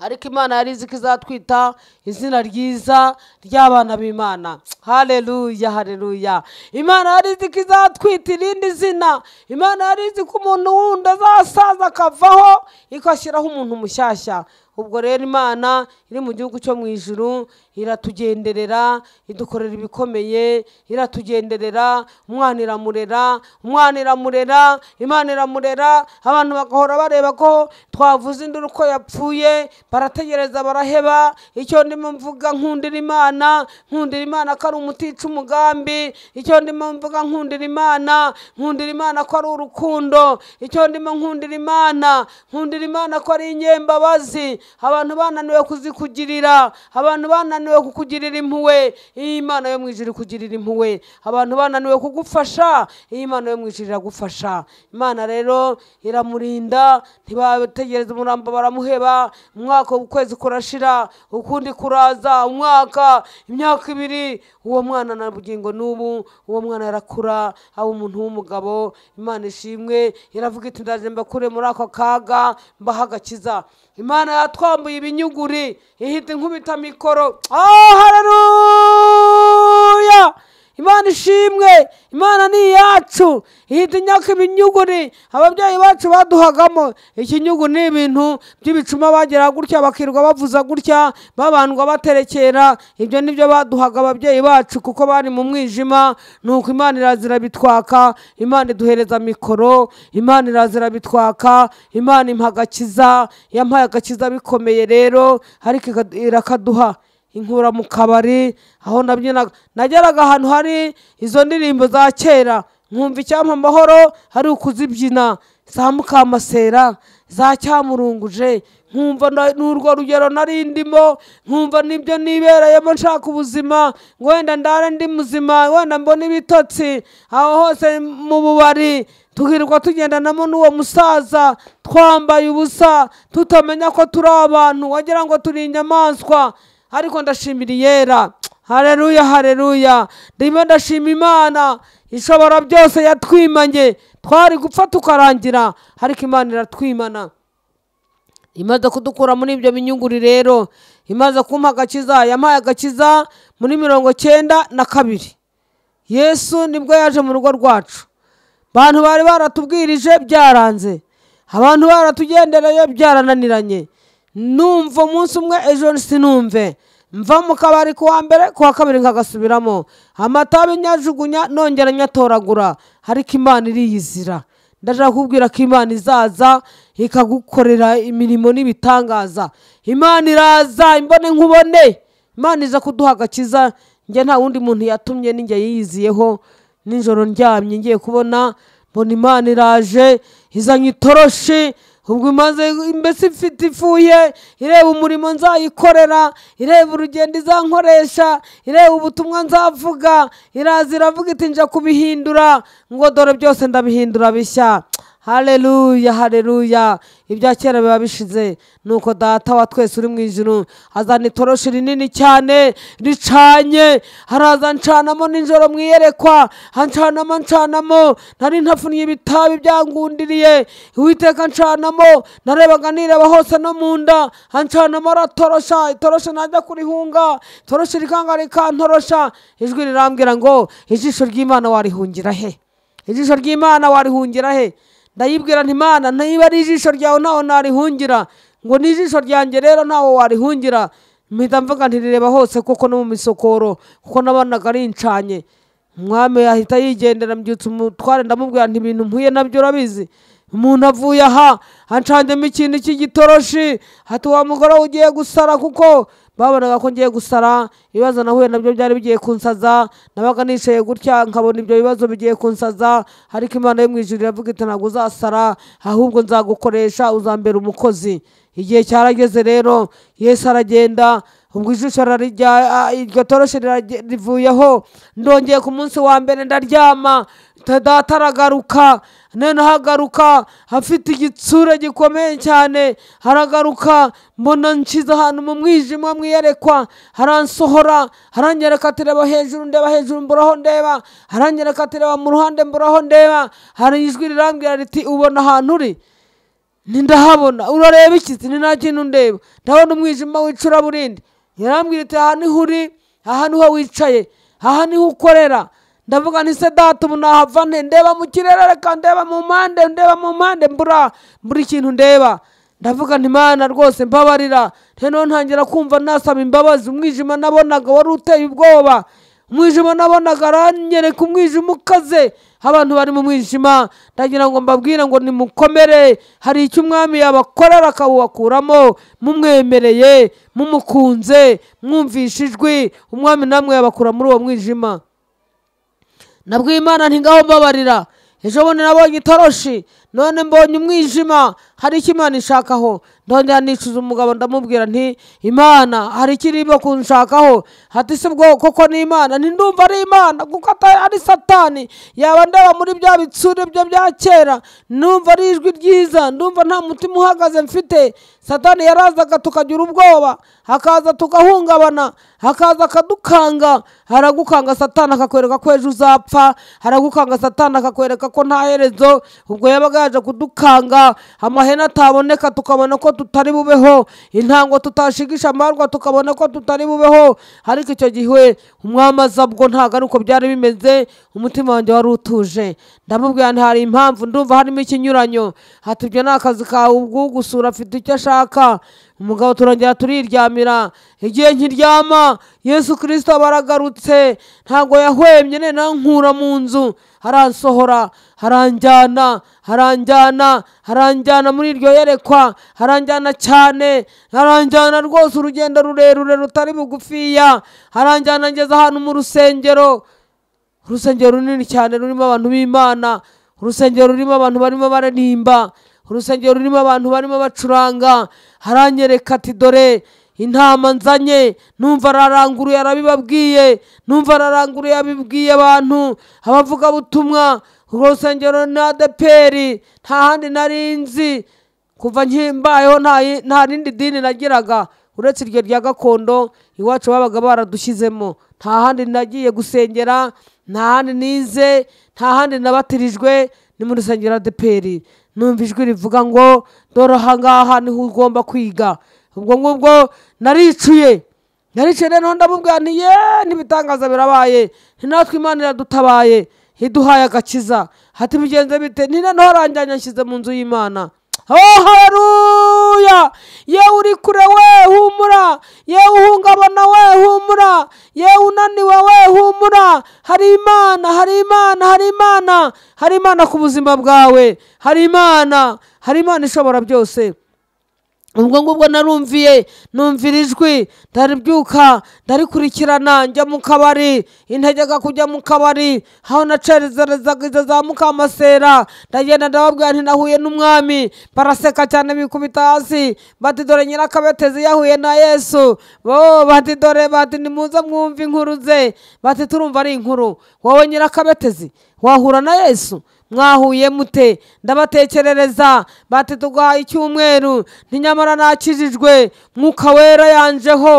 ariko imana yari izi ko izatwita izina ryiza ry'abana b'imana hareruya hareruya imana yari izi ko izatwita irindi zina imana yari izi ko umuntu wundi azasaza akavaho ikashyiraho umuntu mushyashya ubwo rero imana iri mu gihugu cyo mu ijuru iratugenderera idukorera ibikomeye iratugenderera umwana iramurera umwana iramurera imana iramurera abantu bagahora bareba ko twavuze induru ko yapfuye barategereza baraheba icyo ndimo mvuga nkundira imana nkundira imana ko ari umutica umugambi icyo ndimo mvuga nkundira imana nkundira imana ko ari urukundo icyo ndimo nkundira imana nkundira imana ko ari inyembabazi abantu bananiwe kuzikugirira abantu bananiwe bananiwe kukugirira impuhwe iyi yo mu ijuru ikugirira impuwe abantu bananiwe kugufasha iyi mana yo mu ijuru iragufasha imana rero iramurinda ntibategereze umurambo baramuheba umwaka ukwezi kurashira ukundi kuraza umwaka imyaka ibiri uwo mwana na bugingo n'ubu uwo mwana yarakura aba umuntu w'umugabo imana ishimwe iravuga iti ndazemba kure muri ako kaga mbahagakiza. imana yatwambuye ibinyuguri ihita inkubita mikoro aharuya oh, imana ishimwe imana ni iyacu inyaka ibinyuguni ababyeyi bacu baduhagamo ikinyugu ni ibintu by'ibicuma bagera gutya bakirwa bavuza gutya babandwa baterekera ibyo ni byo baduhaga ababyeyi bacu kuko bari mu mwijima ni uko imana irazira bitwaka imana iduhereza mikoro imana irazira bitwaka imana impagakiza yampaye agakiza bikomeye rero ariko irakaduha inkura mu kabari aho nabyinaga nageraga ahantu hari izo ndirimbo za kera nkumva icyampa amahoro hari ukuzibyina za mukamasera za cyamurunguje nkumva n’urwo rugero nari nkumva nibyo nibereyemo nshaka ubuzima ngo wenda ndare ndi muzima wenda mbona ibitotsi aho hose mu bubari tukirirwa tugendanamo n'uwo musaza twambaye ubusa tutamenya ko turi abantu wagira ngo turi inyamaswa ariko ndashimira iyera hareruya hareruya ndimo ndashima imana ishobora byose yatwimanye twari gupfa tukarangira ariko imana iratwimana imaze kudukura muri ibyo binyunguri rero imaze kumpa agakiza yampaye agakiza muri mirongo cyenda na kabiri yesu nibwo yaje mu rugo rwacu abantu bari baratubwirije byaranze abantu baratugendereye byarananiranye numva umunsi umwe ejo sinumve mva mu kabari kuwa mbere kuwa kabiri nkagasubiramo amata binyajugunya nongera nyatoragura ariko imana iriyizira ndashaka kubwira ko imana izaza ikagukorera imirimo n'ibitangaza imana iraza imbone nkubone imana iza kuduha agakiza njye nta wundi muntu yatumye n'injye yiyiziyeho nijoro ndyamye ngiye kubona mbona imana iraje izanye itoroshi ubwo imaze imbese ifite ifuye ireba umurimo nzayikorera ireba urugendo izankoresha ireba ubutumwa nzavuga iraza iravuga iti njya kubihindura ngo dore byose ndabihindura bishya hareruya hareruya ibya kera biba bishize nuko data wa twese uri mu ijoro azana itoroshi rinini cyane ricanye haraza ncanamo nijoro mu hancanamo ncanamo nari ntafunye ibitabi byangundiriye uwiteka ncanamo narebaga nireba hose no mu nda hancanamo aratorosha itoroshi najya kurihunga itoroshi rikanga rikantorosha ijwi rirambwira ngo ijisho ry'imana warihungira he ijisho ry'imana warihungira he ndayibwira mana niba ari ijisho ryawe ntawe narihungira ngo ni ijisho ryanjye rero ntawe warihungira mpita mvuga ntirireba hose kuko no mu misokoro kuko n'abanaga rincanye umwami yahita yigendera mbyutse umutware ndamubwira nti ibintu mpuye nabyo urabizi umuntu avuye aha ancandemo ikintu cy'igitoroshi hati wa mugore ugiye gusara kuko babonaga ko ngiye gusara ibibazo nahuye nabyo byari bigiye kunsaza nabaga nicaye gutya nkabona ibyo bibazo bigiye kunsaza ariko imana yo mu ijuru iravuga iti ntabwo uzasara ahubwo nzagukoresha uzambera umukozi igihe cyarageze rero yesu aragenda ubwo ijisho iryo toroshe rivuyeho ndongeye ku munsi wa mbere ndaryama data aragaruka noneho agaruka afite igitsure gikomeye cyane haragaruka mbona nshyize ahantu mu mwijima mwiyerekwa haransohora haranyereka atireba hejuru ndeba hejuru mburaho ndeba haranyereka atireba mu ruhande mburaho ndeba hari ijwi rirambwira riti ubona ahantu uri ni ndahabona urareba iki ni nta kintu ndeba ndabona umwijima wicura burindi yarambwira ati aha niho uri aha niho wicaye aha niho ukorera ndavuga nti se data ubu nahava nte ndeba mu kirere reka ndeba mu mpande ndeba mu mpande mbura mbura ikintu ndeba ndavuga nti mana rwose mbabarira noneho ntangira kumva nasaba imbabazi umwijima nabonaga wari uteye ubwoba umwijima nabonaga ku mwijima ukaze abantu bari mu mwijima ndagira ngo mbabwire ngo nimukomere hari icyo umwami yabakorera akawubakuramo mumwemereye mumukunze mwumvishe ijwi umwami namwe yabakura muri uwo mwijima nabwo imana ntingaho mbabarira ejo bundi nabonye itoroshi none mbonye umwijima hari icyo imana ishakaho ndongera nishyuza umugabo ndamubwira nti imana hari ikiriba kunshakaho hati si bwo koko ni imana ntindumva ari imana kuko ari satani yaba ndaba muri bya bitsure byo bya kera numva ari ijwi ryiza ndumva nta mutima uhagaze mfite satani yarazaga tukagira ubwoba hakaza tugahungabana hakaza akadukanga haragukanga satani akakwereka ko ejo uzapfa haragukanga satani akakwereka ko nta herezo ubwo yabaga yaje kudukanga amahene ataboneka tukabona ko tutari bubeho intango tutashigisha amarwa tukabona ko tutari bubeho ariko icyo gihe umwamaza bwo ntabwo ari uko byari bimeze umutima wanjye wari utuje ndamubwira hari impamvu ndumva harimo ikinyuranyo hatubye ni akazi kawe ubwo ugusura afite icyo ashaka ndashaka umugabo turongera turiryamira igihe nkiryama yesu kirisito baragarutse ntabwo yahwemye nena nkura mu nzu haransohora haranjyana haranjyana haranjyana muri iryo yerekwa haranjyana cyane haranjyana rwose urugendo rurerure rutari bugufiya haranjyana ngeze ahantu mu rusengero urusengero runini cyane rurimo abantu b'imana urusengero rurimo abantu barimo bararirimba urusengero rurimo abantu barimo bacuranga haranyereka ati dore intama nzanye numva araranguruye arabibabwiye numva araranguruye abibwiye abantu abavugabutumwa urwo rusengero ni adeperi nta handi nari nzi kuva nkimbayeho nta rindi dini nagiraga uretse iryo rya gakondo iwacu babaga baradushyizemo nta handi nagiye gusengera nta handi nize nta handi nabatirijwe ni muri rusengero adeperi numva ijwi rivuga ngo doroha ngaha niho ugomba kwiga ubwo ngubwo naricuye naricuye noneho ndamubwira nti yeee n'ibitangaza birabaye natwe imana iradutabaye iduhaye agakiza hati bigenze bite ni noneho arangira nshyize mu nzu y'imana haruya yewe uri kure wehumura, humura yewe uhungabana wehumura, humura yewe unaniwe wehumura, humura hari imana hari imana hari imana hari imana ku buzima bwawe hari imana hari imana ishobora byose ubwo ngubwo narumviye numvira ijwi ndaribyuka ndarikurikirana njya mu kabari integeka kujya mu kabari aho nacerezerezaga izo za mukamasera ndagenda ndababwira nti nahuye n'umwami baraseka cyane bikubita hasi bati dore nyirakabetezi yahuye na yesu bo bati dore bati nimuze mwumve inkuru ze bati turumva ari inkuru wowe nyirakabetezi wahura na yesu mwahuye mute ndabatekerereza batetuguhaye icyumweru ntinyamara nakijijwe mwuka wera yanjeho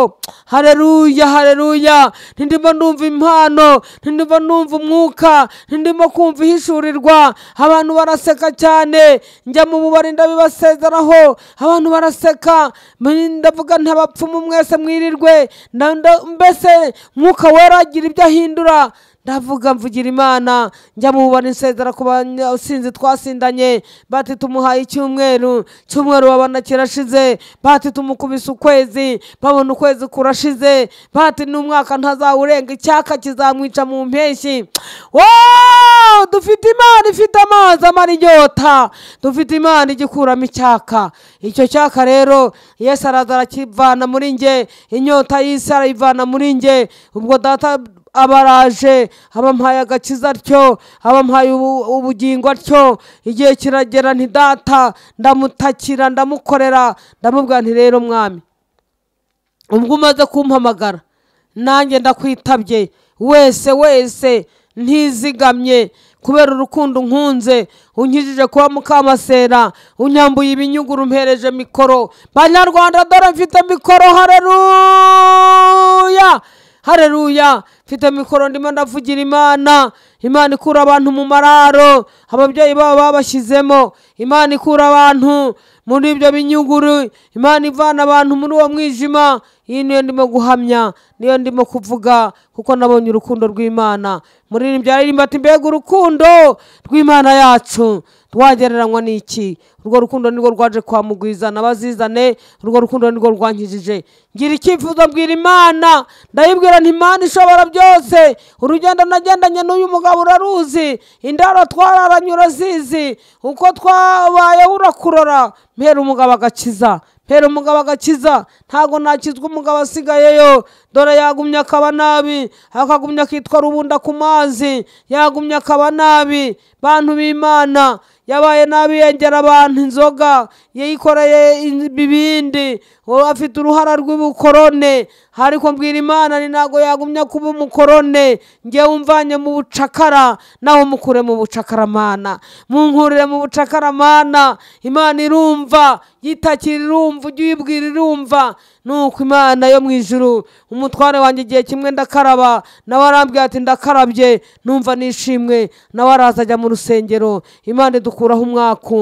hareruya hareruya ntindimo numva impano ntindimo numva umwuka ntindimo kumva ihishurirwa abantu baraseka cyane njya mu bubari ndabibasezeraho abantu baraseka ndavuga ntabapfumu mwese mwirirwe mbese mwuka wera agira ibyo ahindura ndavuga mvugira imana njya mubona insezera ku basinzi twasindanye bati tumuhaye icyumweru cyumweru babona kirashize bati tumukubise ukwezi babona ukwezi kurashize bati n'umwaka ntazawurenga icyaka kizamwica mu mpeshyi wooo dufite imana ifite amazi amara inyota dufite imana igikuramo icyaka icyo cyaka rero yesu araza arakivana muri njye inyota y'isi arayivana muri njye ubwo data abaraje abampaye agakiza atyo mpaye ubugingo atyo igihe kiragera ntidata ndamutakira ndamukorera ndamubwira nti rero mwami ubwo umaze kumpamagara nanjye ndakwitabye wese wese ntizigamye kubera urukundo nkunze unkijije kuba mukamasera unyambuye ibinyuguru mpereje mikoro banyarwanda dore mfite mikoro hareruya hareruya mfite mikoro ndimo ndavugira imana imana ikura abantu mu mararo ababyeyi babo babashyizemo imana ikura abantu muri ibyo binyuguru imana ivana abantu muri uwo mwijima iyi niyo ndimo guhamya niyo ndimo kuvuga kuko nabonye urukundo rw'imana muri ati mbega urukundo rw'imana yacu twagereranywa n'iki urwo rukundo nirwo rwaje kwa mugwizana abazizane urwo rukundo nirwo rwankijije ngira icyifuzo mbwira imana ndayibwira nti imana ishobora byose urugendo nagendanye n'uyu mugabo uraruzi indaro twararanye urazizi uko twabayeho urakurora mpera umugabo agakiza mpera umugabo agakiza ntabwo nakizwa umugabo asigayeyo dore yagumye akaba nabi akagumya akitwa rubunda ku mazi yagumye akaba nabi bantu b'imana yabaye nabi yengera abantu inzoga yikoreye ibibindi afite uruhara rw'ubukorone ariko mbwira imana ni ntabwo yagumya kuba umukorone njye umvanye mu bucakara nawe mukure mu bucakaramana munkurire mu bucakaramana imana irumva yitakira irumva ujye uyibwira irumva nuko imana yo mu ijuru umutware wanjye igihe kimwe ndakaraba nawe arambwira ati ndakarabye numva nishimwe nawe araza mu rusengero imana idukuraho umwaku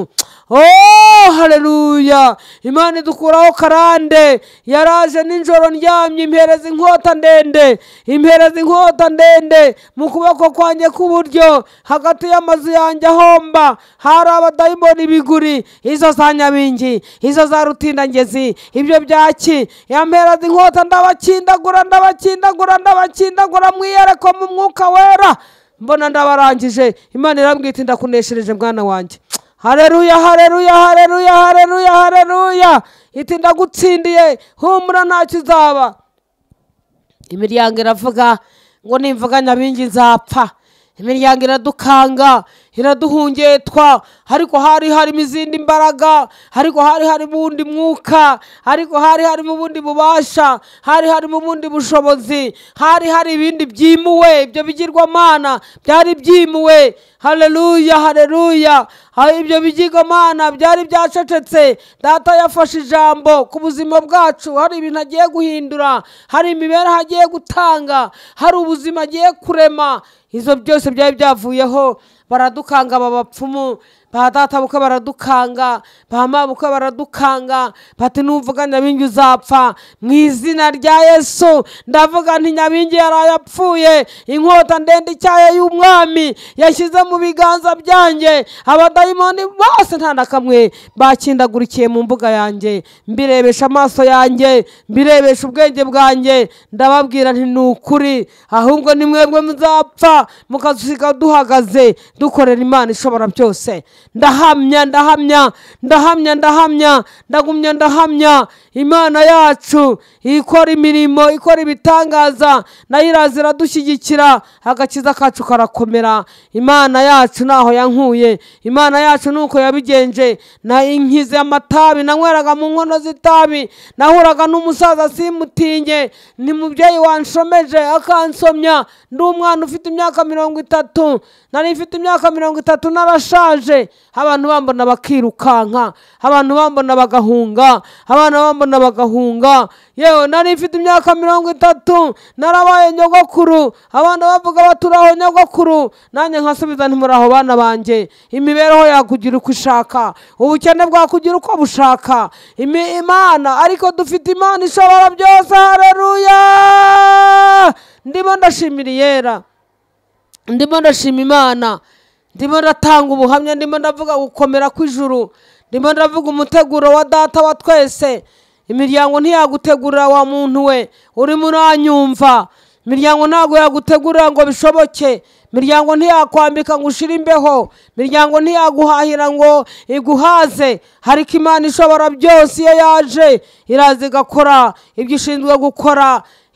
oh hareruya imana idukuraho karande yaraje nijoro ndyamye impereza inkota ndende impereza inkota ndende mu kuboko kwanjye k'uburyo hagati y'amazu yanjye ahomba hari abadayimoni ibiguri izo za nyabingi izo za rutindangezi ibyo byaki yampereza inkota ndabakindagura ndabakindagura ndabakindagura mwiyereko mu mwuka wera mbona ndabarangije imana irambwita ndakuneshereje mwana wanjye hareruya hareruya hareruya hareruya hareruya iti ndagutsindiye humura ntacyo uzaba imiryango iravuga ngo nimvuga nyabingi nzapfa imiryango iradukanga iraduhungetwa ariko hari harimo izindi mbaraga ariko hari harimo ubundi mwuka ariko hari harimo ubundi bubasha hari harimo ubundi bushobozi hari hari ibindi byimuwe ibyo bigirwamana byari byimuwe hareruya hareruya ibyo bigirwamana byari byacecetse data yafashe ijambo ku buzima bwacu hari ibintu agiye guhindura hari imibereho agiye gutanga hari ubuzima agiye kurema izo byose byari byavuyeho baradukanga aba bapfumu ba data baradukanga ba buka baradukanga bati numvuga nyabingi uzapfa mu izina rya yesu ndavuga nti nyabingi yaraye apfuye inkota ndende icyaye y'umwami yashyize mu biganza byanjye abadayimoni bose nta na kamwe bakindagurikiye mu mbuga yanjye mbirebesha amaso yanjye mbirebesha ubwenge bwanjye ndababwira nti ni ukuri ahubwo ni mwebwe muzapfa mukadusiga duhagaze dukorera imana ishobora byose ndahamya ndahamya ndahamya ndahamya ndagumya ndahamya imana yacu ikora imirimo ikora ibitangaza nayo iraza iradushyigikira agakiza kacu karakomera imana yacu naho yankuye imana yacu nuko yabigenje na amatabi nanyweraga mu nkono z'itabi nahuraga n'umusaza simutinye ni mubyeyi wanshomeje akansomya ndi umwana ufite imyaka mirongo itatu nari mfite imyaka mirongo itatu narashaje abantu bambona bakirukanka abantu bambona bagahunga abana bambona bagahunga yewe nari mfite imyaka mirongo itatu narabaye nyogokuru abana bavuga baturaho nyogokuru nanjye nkasubiza ntimuraho bana banjye imibereho yakugira uko ishaka ubukene bwakugira uko bushaka imana ariko dufite imana ishobora byose hareruya ndimo ndashimira iyera ndimo ndashima imana ndimo ndatanga ubuhamya ndimo ndavuga gukomera kw'ijuru ndimo ndavuga umuteguro wa data wa twese imiryango ntiyagutegurira wa muntu we urimo uranyumva imiryango ntabwo yagutegurira ngo bishoboke imiryango ntiyakwambika ngo ushire imbeho imiryango ntiyaguhahira ngo iguhaze ariko imana ishobora byose iyo yaje iraza igakora ibyo ishinzwe gukora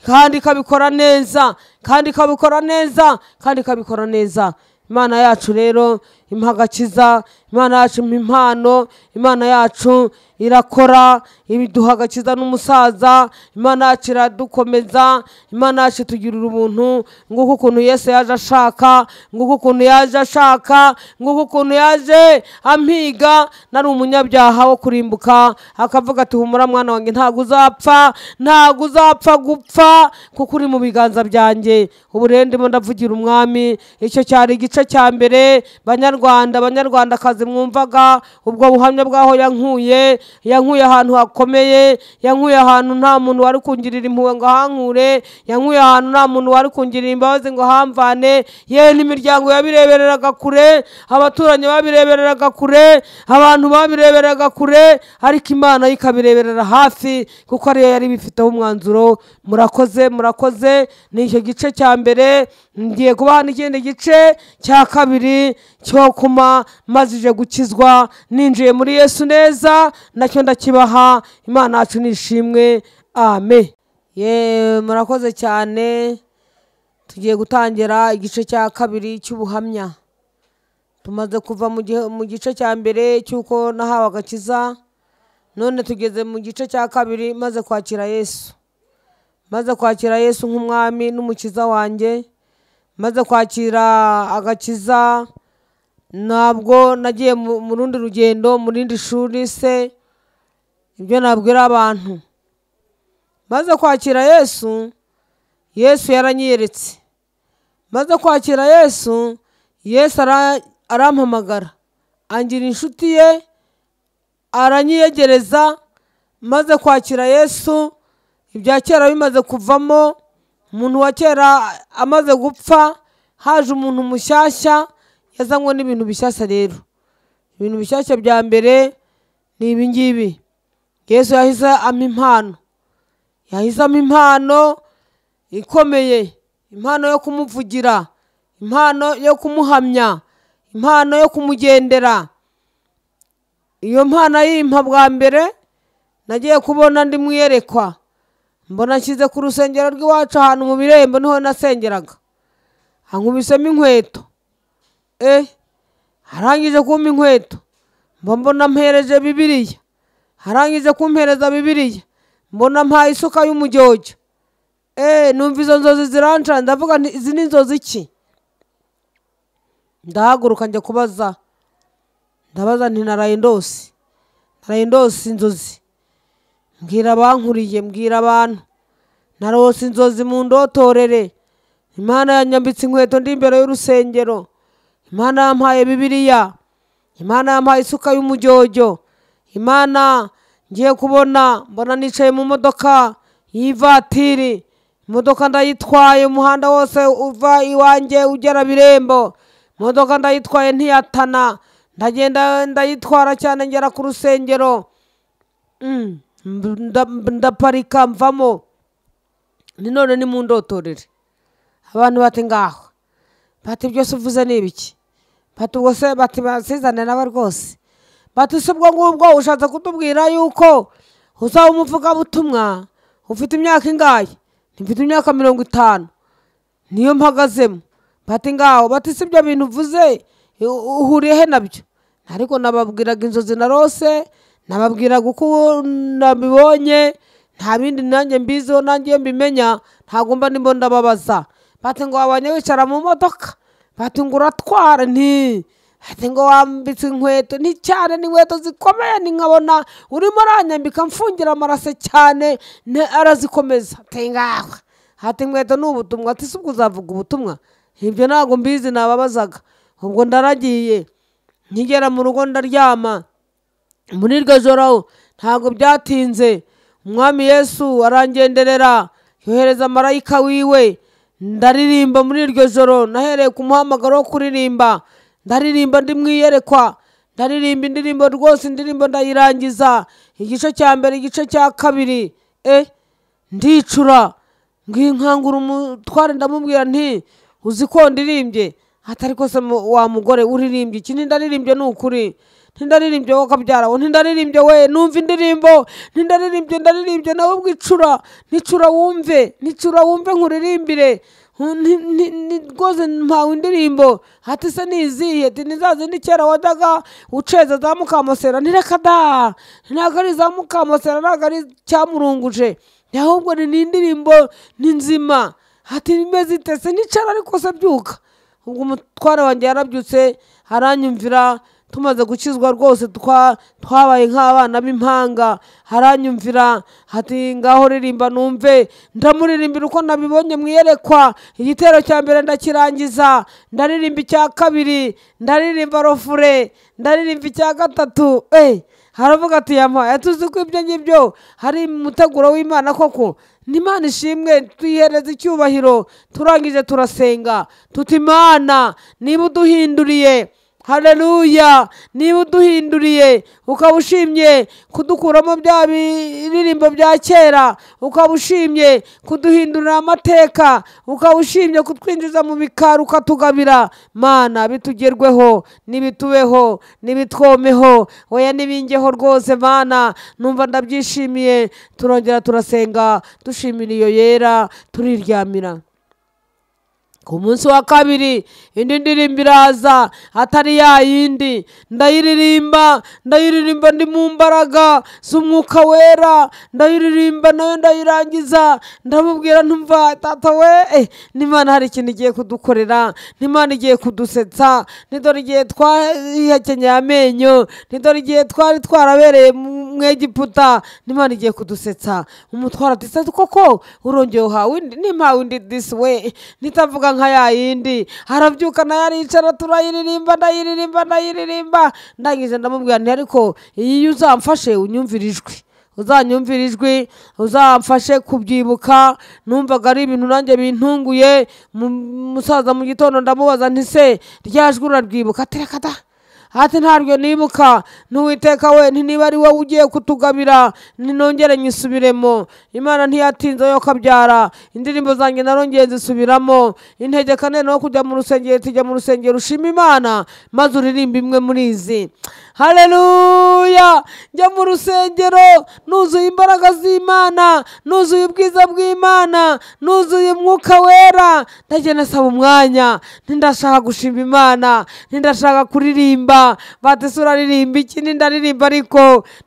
kandi ikabikora neza kandi ikabikora neza kandi ikabikora neza imana yacu rero impagakiza imana yacu impa impano imana yacu irakora ibiduha agakiza n'umusaza imana yacu iradukomeza imana yacu itugirira ubuntu nguko ukuntu yesu yaje ashaka nguko ukuntu yaje ashaka nguko ukuntu yaje ampiga nari umunyabyaha wo kurimbuka akavuga ati humura mwana wanjye ntabwo uzapfa ntabwo uzapfa gupfa kuko uri mu biganza byanjye ubu rero ndimo ndavugira umwami icyo cyari igice cya mbere banyarwanda banyarwanda abanyarwandakazi mwumvaga ubwo buhamya bw'aho yankuye yankuye ahantu hakomeye yankuye ahantu nta muntu wari kungirira impuhwe ngo ahankure yankuye ahantu nta muntu wari kungirira imbabazi ngo ahamvane yewe n'imiryango yabirebereraga kure abaturanyi babirebereraga kure abantu babireberaga kure ariko imana yo ikabireberera hafi kuko ariyo yari bifiteho umwanzuro murakoze murakoze ni icyo gice cya mbere ngiye kubaha n'ikindi gice cya kabiri cyokoma mazije gukizwa ninjiye muri yesu neza nacyo ndakibaha imana yacu nishimwe ame ye murakoze cyane tugiye gutangira igice cya kabiri cy'ubuhamya tumaze kuva mu gice cya mbere cy'uko nahawe agakiza none tugeze mu gice cya kabiri maze kwakira yesu maze kwakira yesu nk'umwami n'umukiza wanjye maze kwakira agakiza ntabwo nagiye mu rundi rugendo mu rindi shuri se ibyo nabwira abantu maze kwakira yesu yesu yaranyeretse maze kwakira yesu yesu arampamagara angira inshuti ye aranyiyegereza maze kwakira yesu ibya kera bimaze kuvamo umuntu wa kera amaze gupfa haje umuntu mushyashya yazanywe n'ibintu bishyashya rero ibintu bishyashya bya mbere ni ibi ngibi yesu yahise ama impano yahisemo impano ikomeye impano yo kumuvugira impano yo kumuhamya impano yo kumugendera iyo mpano yimpa bwa mbere nagiye kubona ndi muyerekwa mbona nshyize ku rusengero rw'iwacu ahantu mu birembo niho nasengeraga ankubisemo inkweto eee eh, arangije kumpa inkweto mba mbona mpereje bibiriya arangije kumpereza bibiriya mbona mpaye isuka y'umujyojyo eee eh, numva izo nzozi zirancara ndavuga izi ni inzozi iki ndahaguruka njya kubaza ndabaza ntinarayindosi narayindosi inzozi mbwira abankuriye mbwira abantu narose inzozi mu ndotorere imana yanyambitse inkweto ndi imbere y'urusengero imana yampaye bibiriya imana yampaye isuka y'umujyojyo imana ngiye kubona mbona nicaye mu modoka y'ivatiri imodoka ndayitwaye umuhanda wose uva iwanjye ugera birembo imodoka ndayitwaye ntiyatana ndagenda ndayitwara cyane ngera ku rusengero mm, ndaparika mvamo ni none ni mu ndotorere abantu bati ngaho bati byose uvuze ni ibiki bati ubwo bati basizane nawe rwose bati si ubwo ngubwo ushatse kutubwira yuko uzaba umuvugabutumwa ufite imyaka ingahe ntifite imyaka mirongo itanu niyo mpagazemo bati ngaho bati si ibyo bintu uvuze uhuriye he nabyo ariko nababwiraga inzozi na rose nababwiraga uko nabibonye nta bindi nanjye mbiziho nanjye iyo mbimenya ntagomba nimbo ndababaza bati ngo wabanye wicara mu modoka bati ngo uratwara nti ati ngo wambitse inkweto nti cyane ni inkweto zikomeye ni nkabona urimo uranyambika mfungira amaraso cyane arazikomeza tengaha hati inkweto ni ubutumwa ati si ubwo uzavuga ubutumwa ibyo ntabwo mbizi nababazaga ubwo ndaragiye nkigera mu rugo ndaryama muri iryo joro ntabwo byatinze umwami yesu arangenderera yohereza marayika wiwe ndaririmba muri iryo joro nahereye ku muhamagaro wo kuririmba ndaririmba ndi mu ndaririmba indirimbo rwose indirimbo ndayirangiza igice cya mbere igice cya kabiri e ndicura nk'inkangura umutware ndamubwira nti uzi ko ndirimbye atari ko wa mugore uririmbye ikindi ndaririmbye ni ukuri ntindaririmbye wowe ukabyara wowe ntindaririmbye we numva indirimbo ntindaririmbye ndaririmbye nawe bwicura nticura wumve nticura wumve nkuririmbire rwose mpawe indirimbo hati se nizihiye ati nizazindi kera wajyaga uceza za mukamusera ntireka da ntabwo ari za mukamusera ntabwo ari icyamurunguje ahubwo ni indirimbo ni nzima hati imeze itese n'icara ariko se byuka ubwo umutwaro wanjye yarabyutse aranyumvira tumaze gukizwa rwose twabaye nk'abana b'impanga haranyumvira hati ngaho ririmba numve ndamuririmbira uko nabibonye mwiyerekwa igitero cya mbere ndakirangiza ndaririmba icya kabiri ndaririmba rofure ndaririmba icya gatatu eee eh, haravuga ati yampaye tuzi ko ibyo ngibyo hari umuteguro w'imana koko n'imana ishimwe tuyihereza icyubahiro turangije turasenga tuti imana niba uduhinduriye hararuya niba uduhinduriye ukaba ushimye kudukuramo bya biririmbo bya kera ukaba ushimye kuduhindurira amateka ukaba ushimye kutwinjiza mu bikari ukatugabira mana bitugerweho n'ibitubeho n'ibitwomeho weya n'ibingeho rwose mana numva ndabyishimiye turongera turasenga dushimira iyo yera turiryamira ku munsi wa kabiri indi ndirimbo iraza atari ya yindi ndayiririmba ndayiririmba ndi mu mbaraga z'umwuka wera ndayiririmba nawe ndayirangiza ndamubwira ntumva tata we eh, n'imana hari ikintu igiye kudukorera n'imana igiye kudusetsa nidore igihe twahihakenyeye amenyo nidore igihe twari twarabereye mu mwegiputa n'imana igiye kudusetsa umutwara dusetsa koko urongeye uhawe n'impawe undi disi we nitavuga nka ya yindi arabyuka nayo aricara turayiririmba ndayiririmba ndayiririmba ndangije ndamubwira nti ariko iyo uzamfashe unyumvira ijwi uzanyumvira ijwi uzamfashe kubyibuka numvaga ari ibintu nanjye bintunguye musaza mu gitondo ndamubaza ntise ryajwi uraryibuka terekada hati ntabwo nibuka n'uwiteka we niba ari wowe ugiye kutugabira ninongere nyisubiremo imana ntiyatinze yo kabyara indirimbo zanjye narongeye zisubiramo intege kane no kujya mu rusengero tujya mu rusengero ushima imana maze uririmba imwe muri izi hareruya njya mu rusengero nuzuye imbaraga z'imana nuzuye ubwiza bw'imana nuzuye umwuka wera ndagenda saba umwanya ntindashaka gushima imana ntindashaka kuririmba bati suraririmba iki ndaririmba ariko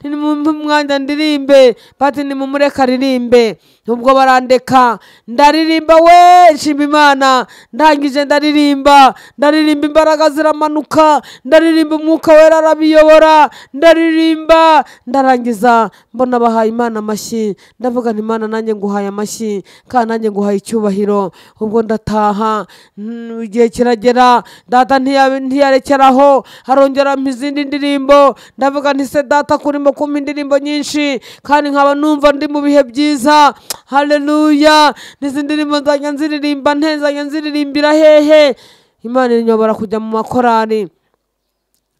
ni mu mwanya ndirimbe bati nimumureke aririmbe nubwo barandeka ndaririmba we nshima imana ndangije ndaririmba ndaririmba imbaraga ziramanuka ndaririmba umwuka wera arabiyobora ndaririmba ndarangiza mbona bahaye imana amashyi ndavuga imana nanjye nguhaye amashyi kandi nanjye nguhaye icyubahiro ubwo ndataha igihe kiragera data ntiyarekeraho harongera izindi ndirimbo ndavuga nti data kurimo kumpa indirimbo nyinshi kandi nkaba numva ndi mu bihe byiza hareruya n'izi ndirimbo nzajya nziririmba ntezajya nziririmbira hehe imana inyobora kujya mu makorari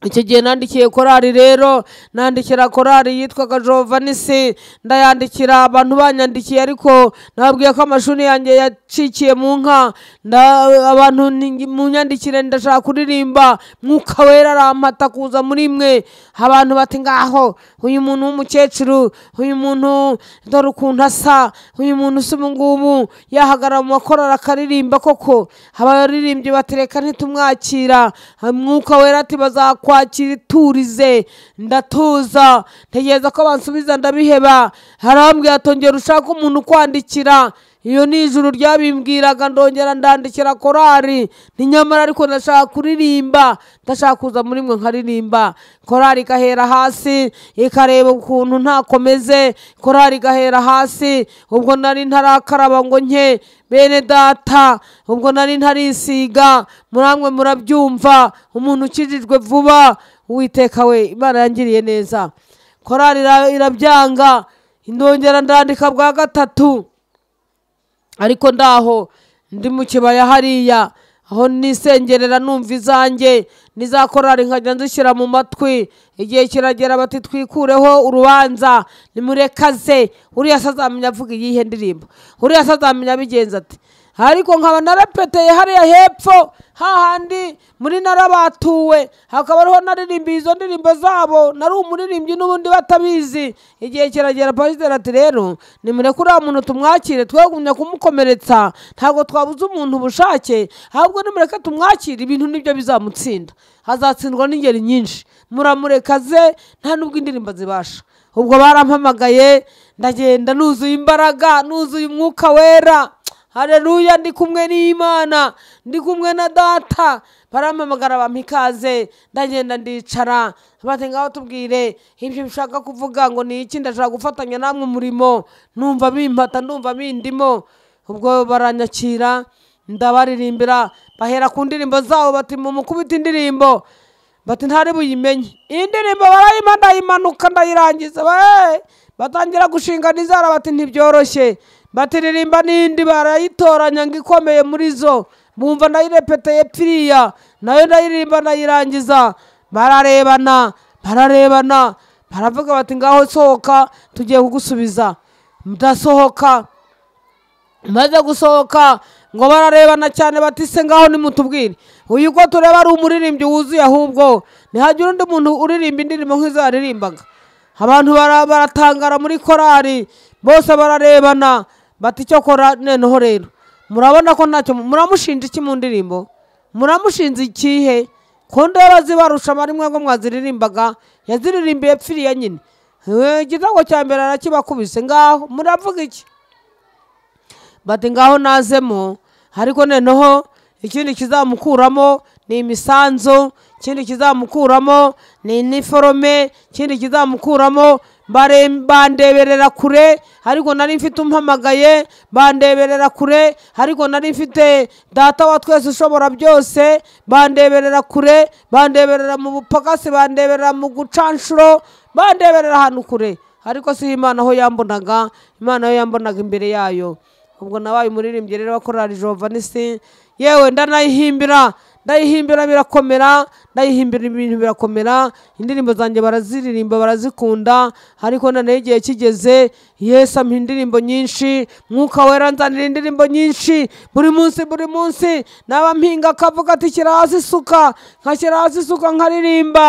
iki gihe nandikiye korari rero nandikira korari yitwaga jovanisi ndayandikira abantu banyandikiye ariko nababwiye ko amashuri yanjye yacikiye mu nka abantu mu nyandikire ndashaka kuririmba mwuka wera arampata kuza muri mwe abantu bati ngaho uyu muntu w'umukecuru uyu muntu dore ukuntu asa uyu muntu usa ubu ngubu yahagarara mu makorari akaririmba koko abaririmbyi batereka ntitumwakira Mwuka wera ati bazakwa kwakira iturize ndatuza ntegereza ko bansubiza ndabiheba harambwira atongera ushaka umuntu ukwandikira iyo ni ijuru ryabimbwiraga ndongera ndandikira korari ni nyamara ariko ndashaka kuririmba ndashaka kuza muri mwe nkaririmba korari igahera hasi ikareba ukuntu ntakomeze korari igahera hasi ubwo nari ntarakaraba ngo nke bene data ubwo nari ntarisiga muramwe murabyumva umuntu ukijijwe vuba uwiteka we imana yangiriye neza korari irabyanga indongera ndandika bwa gatatu ariko ndaho ndi mu kibaya hariya aho nisengerera numva izanjye nizakorari nkajya nzishyira mu matwi igihe kiragera bati twikureho urubanza nimurekaze uriya se azamenya avuga iyihe ndirimbo uriya se azamenya abigenza ati ariko nkaba narapeteye hariya hepfo hahandi muri narabatuwe hakaba ariho naririmbiye izo ndirimbo zabo nari umuririmbyi n'ubundi batabizi igihe kiragera pasiteri ati rero nimureke uriya muntu tumwakire twegumye kumukomeretsa ntabwo twabuze umuntu ubushake ahubwo nimureke tumwakire ibintu nibyo bizamutsinda hazatsindwa n'ingeri nyinshi muramurekaze nta n'ubwo indirimbo zibasha ubwo barampamagaye ndagenda nuzuye imbaraga nuzuye umwuka wera hareruya ndi kumwe n'imana ndi kumwe na data barampamagara bamikaze ndagenda ndicara bati ngaho tubwire ibyo bishaka kuvuga ngo ni iki ndashaka gufatanya namwe umurimo numva bimpata numva bindimo ubwo baranyakira ndabaririmbira bahera ku ndirimbo zabo bati mukubita indirimbo bati ntari buyimenye indirimbo ndirimbo barayima ndayirangiza batangira gushinga n'izara bati ntibyoroshye batiririmba n'indi barayitoranya ngo ikomeye muri zo bumva nayirepeteye piriya nayo ndayiririmba ndayirangiza bararebana bararebana baravuga bati ngaho sohoka tugiye kugusubiza mudasohoka maze gusohoka ngo bararebana cyane bati se ngaho nimutubwire uyu uko tureba ari umuririmbyi wuzuye ahubwo ntihagire undi muntu uririmba indirimbo nk'izo yaririmbaga abantu baratangara muri korari bose bararebana bati icyo kora noneho rero murabona ko ntacyo muramushinja iki mu ndirimbo muramushinja ikihe ko ndeba zibarusha marimwe ngo mwaziririmbaga yaziririmbiye epfiriya nyine eh, igitego cya mbere arakibakubise ngaho muravuga iki bati ngaho nazemo ariko noneho ikindi kizamukuramo ni imisanzu ikindi kizamukuramo ni iniforome ikindi kizamukuramo bandeberera kure ariko nari mfite umpamagaye bandeberera kure ariko nari mfite data wa twese ushobora byose bandeberera kure bandeberera mu bupakasi bandeberera mu gucanshuro bandeberera ahantu kure ariko si imana aho yambonaga imana aho yambonaga imbere yayo ubwo nawe umuririmbyi rero wa korari jovanisi yewe ndanayihimbira ndayihimbira birakomera ndayihimbira ibintu birakomera indirimbo zanjye baraziririmba barazikunda ariko noneho igihe kigeze yesu ampa indirimbo nyinshi mwuka wera nzanira indirimbo nyinshi buri munsi buri munsi naba mpinga akavuga ati shyira hasi isuka nkashyira hasi isuka nkaririmba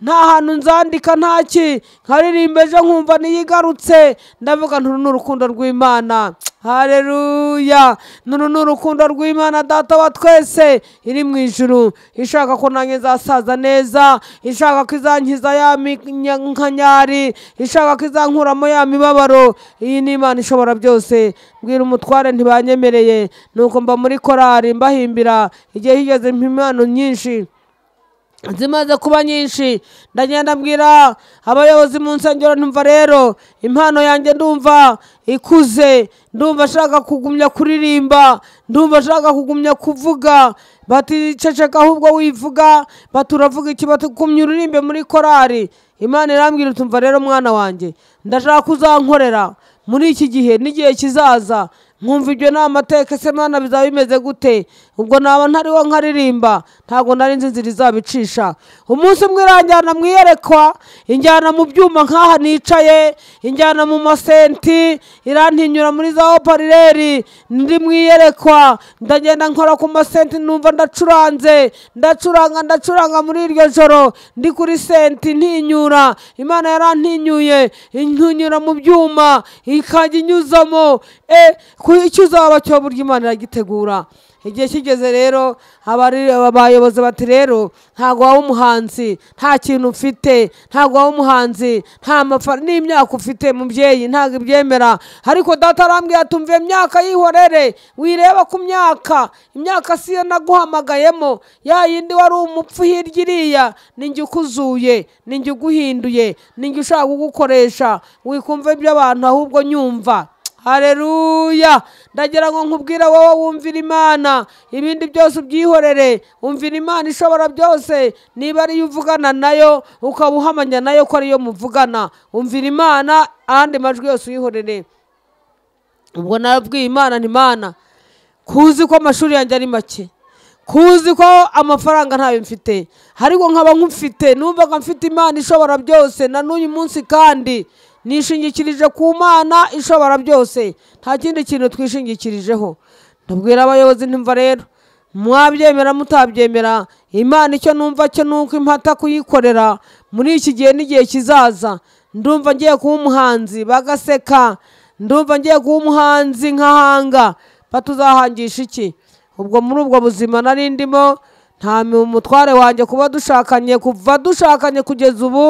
nta hantu nzandika nta ki nkaririmba ejo nkumva niyigarutse ndavuga nturu n'urukundo rw'imana hareruya nuru ni urukundo rw'imana data wa twese iri mu ijuru ishaka ko nanjye nzasaza neza ishaka ko izankiza ya nkanyari ishaka ko izankuramo ya mibabaro iyi ni imana ishobora byose mbwira umutware ntibanyemereye nuko mba muri korari mbahimbira igihe higeze impano nyinshi zimaze kuba nyinshi ndagenda mbwira abayobozi mu nsengero ntumva rero impano yanjye ndumva ikuze ndumva ashaka kugumya kuririmba ndumva ashaka kugumya kuvuga baticeceka ahubwo wivuga baturavuga iki batukumya uririmbe muri korari imana irambwira tumva rero mwana wanjye ndashaka kuzankorera muri iki gihe n'igihe kizaza nkumva ibyo ni amateka ese mwana bizaba bimeze gute ubwo naba ntariho nkaririmba ntabwo nari nzi inzira izabicisha umunsi umwe iranjyana mu iyerekwa injyana mu byuma nk'aha nicaye injyana mu masenti irantinyura muri za oparireri ndi mu iyerekwa ndagenda nkora ku masenti numva ndacuranze ndacuranga ndacuranga muri iryo joro ndi kuri senti ntinyura imana yarantinyuye intunyura mu byuma ikajya inyuzamo e eh, icyuza wabacyo buryo imana iragitegura igihe kigeze rero abari abayobozi bati rero ntabwo waba umuhanzi nta kintu ufite ntabwo waba umuhanzi nta mafaranga n'imyaka ufite mubyeyi ntabwo ibyemera ariko data arambwira ati imyaka y'ihorere wireba ku myaka imyaka si yo naguhamagayemo ya yindi wari umupfu hirya iriya ninjye ukuzuye ninjye uguhinduye ninjye ushaka kugukoresha wikumva iby'abantu ahubwo nyumva hareruya ndagira ngo nkubwire wowe wumvira imana ibindi byose ubyihorere wumvira imana ishobora byose niba ariyo uvugana nayo ukaba uhamanya nayo ko ariyo muvugana wumvira imana ahandi majwi yose uyihorere ubwo narabwiye imana ni imana kuzi ko amashuri yanjye ari make kuzi ko amafaranga ntayo mfite ariko nkaba nk'ufite numvaga mfite imana ishobora byose na n'uyu munsi kandi nishingikirije ku mana ishobora byose nta kindi kintu twishingikirijeho tubwira abayobozi ntimva rero mwabyemera mutabyemera imana icyo numva cyo ni uko impata kuyikorera muri iki gihe n'igihe kizaza ndumva ngiye kuba umuhanzi bagaseka ndumva ngiye kuba umuhanzi nkahanga batuzahangisha iki ubwo muri ubwo buzima nari ndimo nta mutware wanjye kuba dushakanye kuva dushakanye kugeza ubu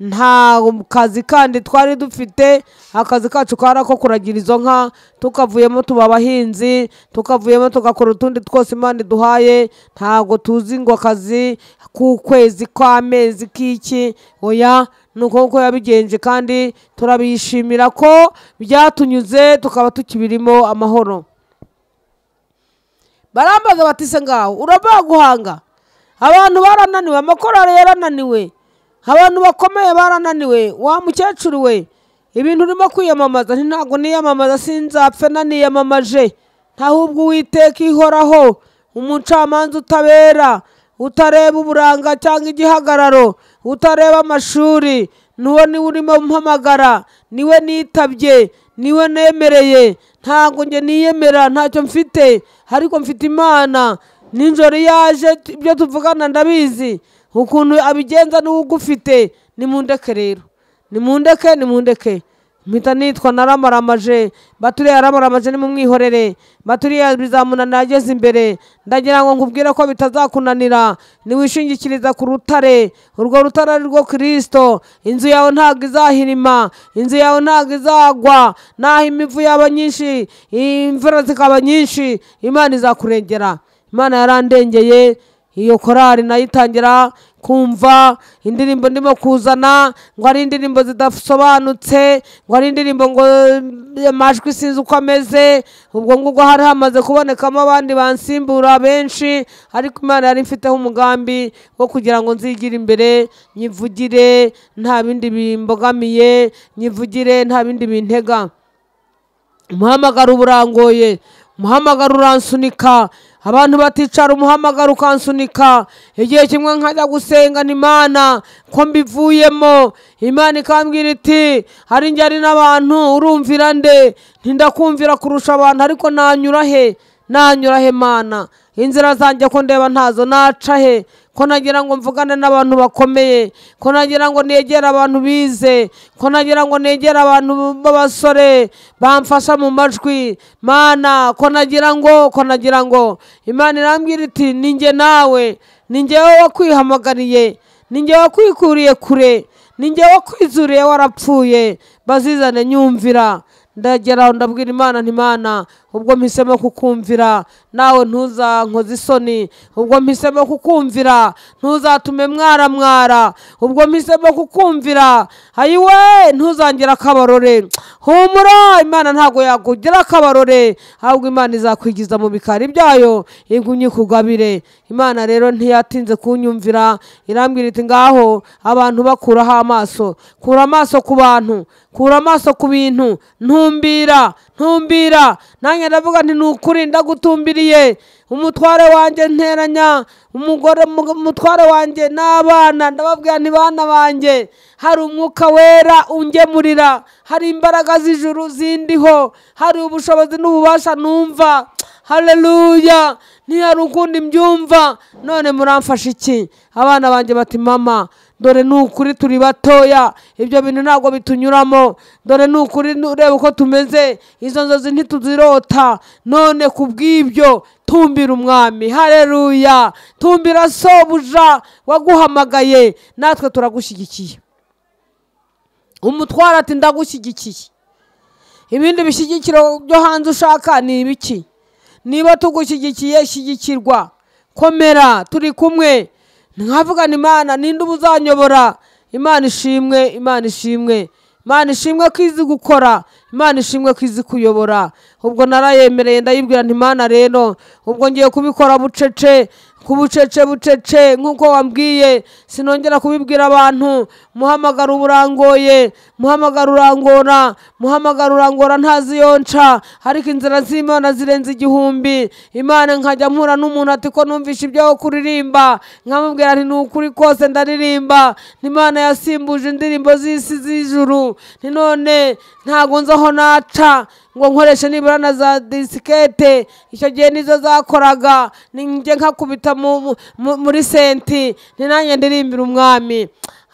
nta kazi kandi twari dufite akazi kacu kari ako kuragira izo nka tukavuyemo tuba abahinzi tukavuyemo tugakora utundi twose imana iduhaye ntabwo tuzi ngo akazi k'ukwezi kw'amezi k'iki oya ni uko nguko yabigenje kandi turabishimira ko byatunyuze tukaba tukibirimo amahoro barambaza batise ngaho urabaguhanga abantu barananiwe amakorari yarananiwe abantu bakomeye barananiwe wa mukecuru we ibintu urimo kwiyamamaza ntabwo niyamamaza sinzapfe naniyamamaje ntahubwo uwiteka ihoraho umucamanza utabera utareba uburanga cyangwa igihagararo utareba amashuri n'uwo niwe urimo mpamagara niwe nitabye niwe nemereye ntabwo njye niyemera ntacyo mfite ariko mfite imana nijoro yaje ibyo tuvugana ndabizi ukuntu abigenza n'uwugufite ni mu ndeke rero ni mu ndeke ni mu ndeke mpita nitwa naramaramaje baturiye yaramaramaje ni mu mwihorere baturiye bizamunanira ageze imbere ndagira ngo nkubwire ko bitazakunanira niwishingikiriza ku rutare urwo rutare ari rwo kirisito inzu yawe ntabwo izahirima inzu yawe ntabwo izagwa naho imivu yaba nyinshi imvura zikaba nyinshi imana izakurengera imana yarandengeye iyo korari nayo itangira kumva indirimbo ndimo kuzana ngo ari indirimbo zidasobanutse ngo ari indirimbo ngo eh, amajwi sinzi uko ameze ubwo ngubwo hari hamaze kubonekamo abandi bansimbura benshi ariko imana yari mfiteho umugambi wo kugira ngo nzigire imbere nyivugire nta bindi bimbogamiye nyivugire nta bindi bintega umuhamagaro uburangoye umuhamagaro uransunika abantu baticara umuhamagaro ukansunika igihe kimwe nkajya gusengana imana ko mbivuyemo imana ikambwira iti hari ari n'abantu urumvira nde ntindakumvira kurusha abantu ariko nanyura he nanyura he mana inzira zanjye ko ndeba ntazo naca he ko nagira ngo mvugane n'abantu bakomeye ko nagira ngo negere abantu bize ko nagira ngo negere abantu b'abasore bamfasha mu majwi mana ko nagira ngo ko nagira ngo imana irambwira iti ninjye nawe ninjyewe wakwihamagariye ninjyewe wakwikuriye kure ninjyewe wakwizuriye warapfuye bazizane nyumvira ndagera aho ndabwira imana ntimana ubwo mpisemo kukumvira nawe ntuzankoze isoni ubwo mpisemo kukumvira ntuzatume mwaramwara ubwo mpisemo kukumvira ayiwe ntuzangire akabarore humura imana ntabwo yakugira akabarore ahubwo imana izakwigiza mu bikari byayo igumye ikugabire imana rero ntiyatinze kunyumvira irambwira iti ngaho abantu bakuraho amaso kura amaso ku bantu kura amaso ku bintu ntumbira ntumbira nanjye ndavuga nti ukuri ndagutumbiriye umutware wanjye nteranya umugore umutware wanjye n'abana ndababwira bana banjye hari umwuka wera ungemurira hari imbaraga z'ijuru zindiho hari ubushobozi n'ububasha numva hareruya ntihari ukundi mbyumva none muramfashe iki abana banjye bati mama dore ni ukuri turi batoya ibyo bintu ntabwo bitunyuramo dore ni ukuri ureba uko tumeze izo nzozi ntituzirota none ku bw'ibyo tumbira umwami hareruya tumbira sobuja waguhamagaye natwe turagushyigikiye umutwaro ati ndagushyigikiye ibindi bishyigikiro byo hanze ushaka ni ibiki niba tugushyigikiye shyigikirwa komera turi kumwe nkavugana imana ninde uba uzanyobora imana ishimwe imana ishimwe imana ishimwe ko izi gukora imana ishimwe ko izi kuyobora ubwo narayemereye ndayibwira Imana rero ubwo ngiye kubikora bucece ku bucece bucece nk'uko wambwiye sinongera kubibwira abantu muhamagara uburangoye muhamagara urangora muhamagara urangora ntazi iyo nca ariko inzira z'imana zirenze igihumbi imana nkajya mpura n'umuntu ati ko numvishe ibyo wo kuririmba nkamubwira ni ukuri kose ndaririmba n'imana yasimbuje indirimbo z'isi z'ijuru ni none ntago nzaho naca ngo nkoreshe nibura na za disikete icyo gihe nizo zakoraga njye nkakubita muri senti ni nanjye ndirimbira umwami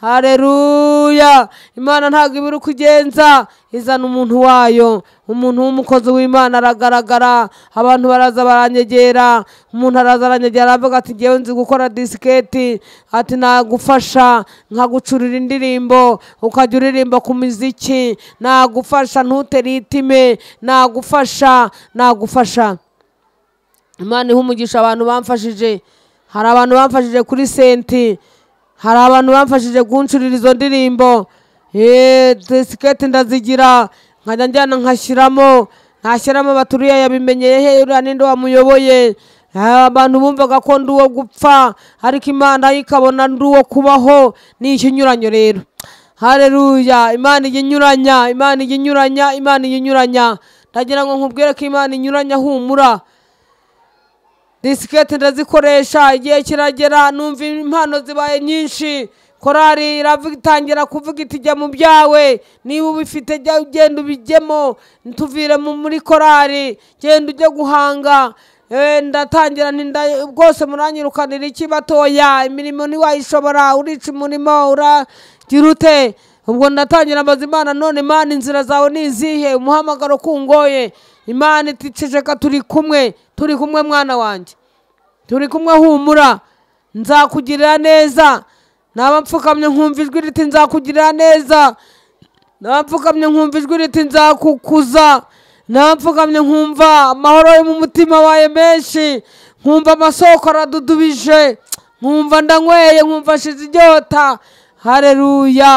hareruya imana ntabwo ibura uko igenza izana umuntu wayo umuntu w'umukozi w'imana aragaragara abantu baraza baranyegera umuntu araza aranyegera aravuga ati ngewe nzi gukora disiketi ati nagufasha nkagucurira indirimbo ukajya uririmba ku miziki nagufasha ntutere nagufasha nagufasha imana umugisha abantu bamfashije hari abantu bamfashije kuri senti hari abantu bamfashije kunshurira izo ndirimbo siketi eh, ndazigira nkajya njyana nkashyiramo ntashyiramo baturiye yabimenyeye he uriya ninde wamuyoboye eh, abantu bumvaga ko ndi gupfa ariko imana yo ikabona ndi kubaho ni ikinyuranyo rero hareruya imana ijya inyuranya imana ijya inyuranya imana ijya inyuranya ndagira ngo nkubwire ko imana inyuranya humura disikete ndazikoresha igihe kiragera numva impano zibaye nyinshi korari iratangira kuvuga iti jya mu byawe niba ubifite jya ugenda ubijyemo ntituvire muri korari genda ujye guhanga eh, ndatangira bwose muranyirukanira iki batoya imirimo ntiwayishobora urica umurimo uragira ute ubwo ndatangira amazu imana none imana inzira zawe ni izihe umuhamagaro kungoye imana iticeceka turi kumwe turi kumwe mwana wanjye turi kumwe humura nzakugirira neza naba mpfukamye nkumva ijwi riti nzakugirira neza naba nkumva ijwi riti nzakukuza naba mpfukamye nkumva amahoro yo mu mutima wawe menshi nkumva amasoko aradudubije nkumva ndanyweye nkumva ashize inyota hareruya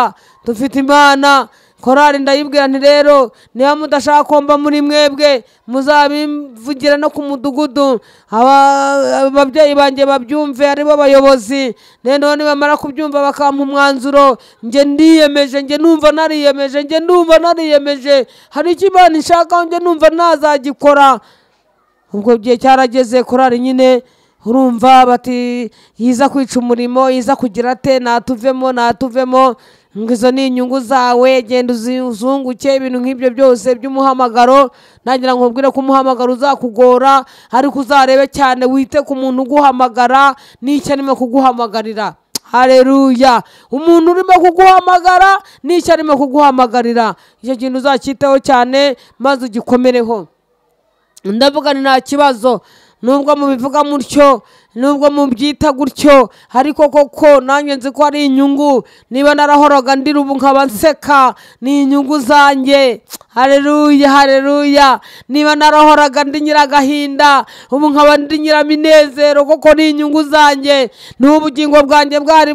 dufite imana korari ndayibwira nti rero niba mudashaka komba muri mwebwe muzabivugira no ku mudugudu ababyeyi banjye babyumve aribo bayobozi noneho nibamara kubyumva bakampa umwanzuro njye ndiyemeje njye numva nariyemeje njye numva nariyemeje hari icyo imana ishaka njye numva nazagikora ubwo gihe cyarageze korari nyine urumva bati yiza kwica umurimo yiza kugira ate natuvemo natuvemo izo ni inyungu zawe genda uzunguke ibintu nk'ibyo byose by'umuhamagaro ntagira ngo nkubwire ko umuhamagaro uzakugora ariko uzarebe cyane wite ku muntu uguhamagara n'icyo arimo kuguhamagarira hareruya umuntu urimo kuguhamagara n'icyo arimo kuguhamagarira icyo kintu uzacyiteho cyane maze ugikomereho ndavuga ni nta kibazo nubwo mubivuga mutyo nubwo mubyita gutyo ariko koko nanjye nzi ko ari inyungu niba narahoraga ndira ubu nkaba nseka ni inyungu zanjye hareruya hareruya niba narahoraga ndi nyiragahinda ubu nkaba ndi nyiraminezero koko ni inyungu zanjye n’ubugingo bwanjye bwari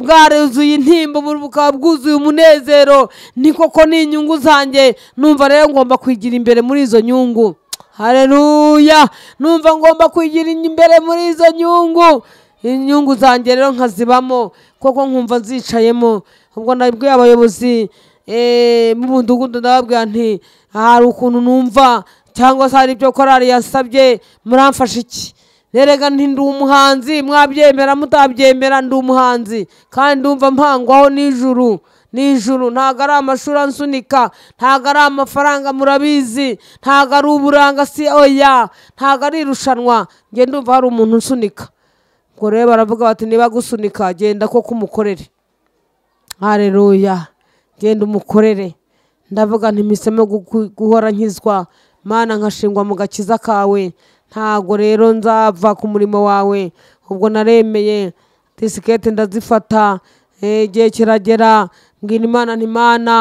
bwaruzuye intimba ubu bukaba bwuzuye umunezero ni koko ni inyungu zanjye numva rero ngomba kwigira imbere muri izo nyungu hareruya numva ngomba kwigira imbere muri izo nyungu inyungu zanjye rero nkazibamo kuko nkumva zicayemo ubwo nabwiye abayobozi eh, b'umudugudu ndababwira nti hari ukuntu numva cyangwa se hari ibyo korari yasabye muramfasha iki rerega nti ndi umuhanzi mwabyemera mutabyemera ndi umuhanzi kandi ndumva mpangwaho nijuru n'ijuru ntabwo ari amashuri ansunika ntabwo ari amafaranga murabizi ntabwo ari uburanga si oya ntabwo ari irushanwa ngenda ndumva hari umuntu unsunika ngo rero baravuga bati gusunika, genda koko umukorere hareruya genda umukorere ndavuga ntimisemo guhora nkizwa mana nkashingwa mu gakiza kawe ntago rero nzava ku murimo wawe ubwo naremeye disikete ndazifata eh, igihe kiragera mbwira imana ntimana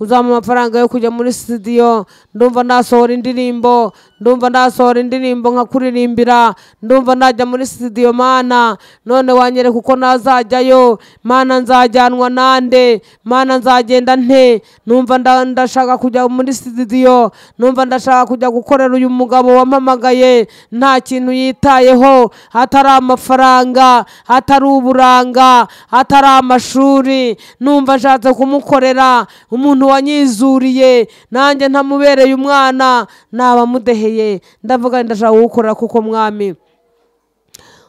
uzampa amafaranga yo kujya muri sitidiyo ndumva nasohora indirimbo ndumva nasohora indirimbo kuririmbira ndumva najya muri sitidiyo mana none wanyereka uko nazajyayo mana nzajyanwa nande mana nzagenda nte numva ndashaka kujya muri sitidiyo numva ndashaka kujya gukorera uyu mugabo wampamagaye nta kintu yitayeho hatari amafaranga hatari uburanga hatari amashuri numva ashatse kumukorera umuntu wanyizuriye nanjye ntamubereye umwana naba mudehe urantegeye ndavuga ndashaka gukora kuko mwami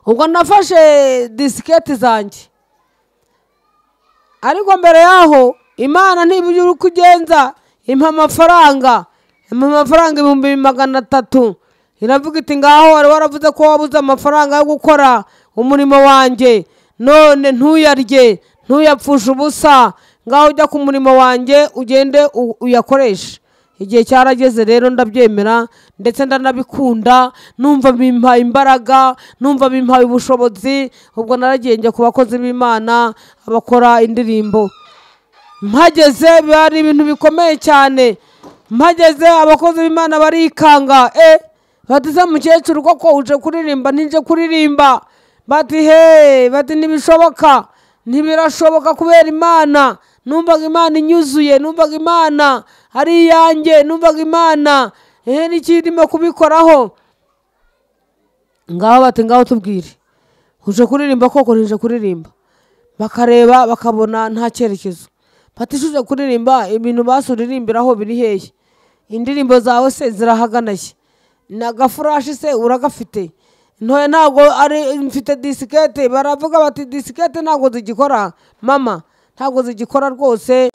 ubwo nafashe disiketi zanjye ariko mbere yaho imana ntibujye uko ugenza impa amafaranga impa amafaranga ibihumbi magana atatu iravuga iti ngaho wari waravuze ko wabuze amafaranga yo gukora umurimo wanjye none ntuyarye ntuyapfushe ubusa ngaho ujya ku murimo wanjye ugende uyakoreshe igihe cyarageze rero ndabyemera ndetse ndanabikunda numva bimpaye imbaraga numva bimpaye ubushobozi ubwo naragiye ku bakozi b'imana abakora indirimbo mpageze biba ibintu bikomeye cyane mpageze abakozi b'imana barikanga e batize mukecuru koko uje kuririmba ntinje kuririmba bati he bati ntibishoboka ntibirashoboka kubera imana numvaga imana inyuzuye numvaga imana ari iyanjye numvaga imana ehe n'ikindi ndimo kubikoraho ngaho bati ngaho tubwire uje kuririmba koko ntije kuririmba bakareba bakabona nta cyerekezo batishije kuririmba ibintu basuririmbiraho biri hehe indirimbo zawe se zirahaganaye ni agafurashi se uragafite ntoya ntabwo ari mfite disikete baravuga bati disikete ntabwo zigikora mama ntabwo zigikora rwose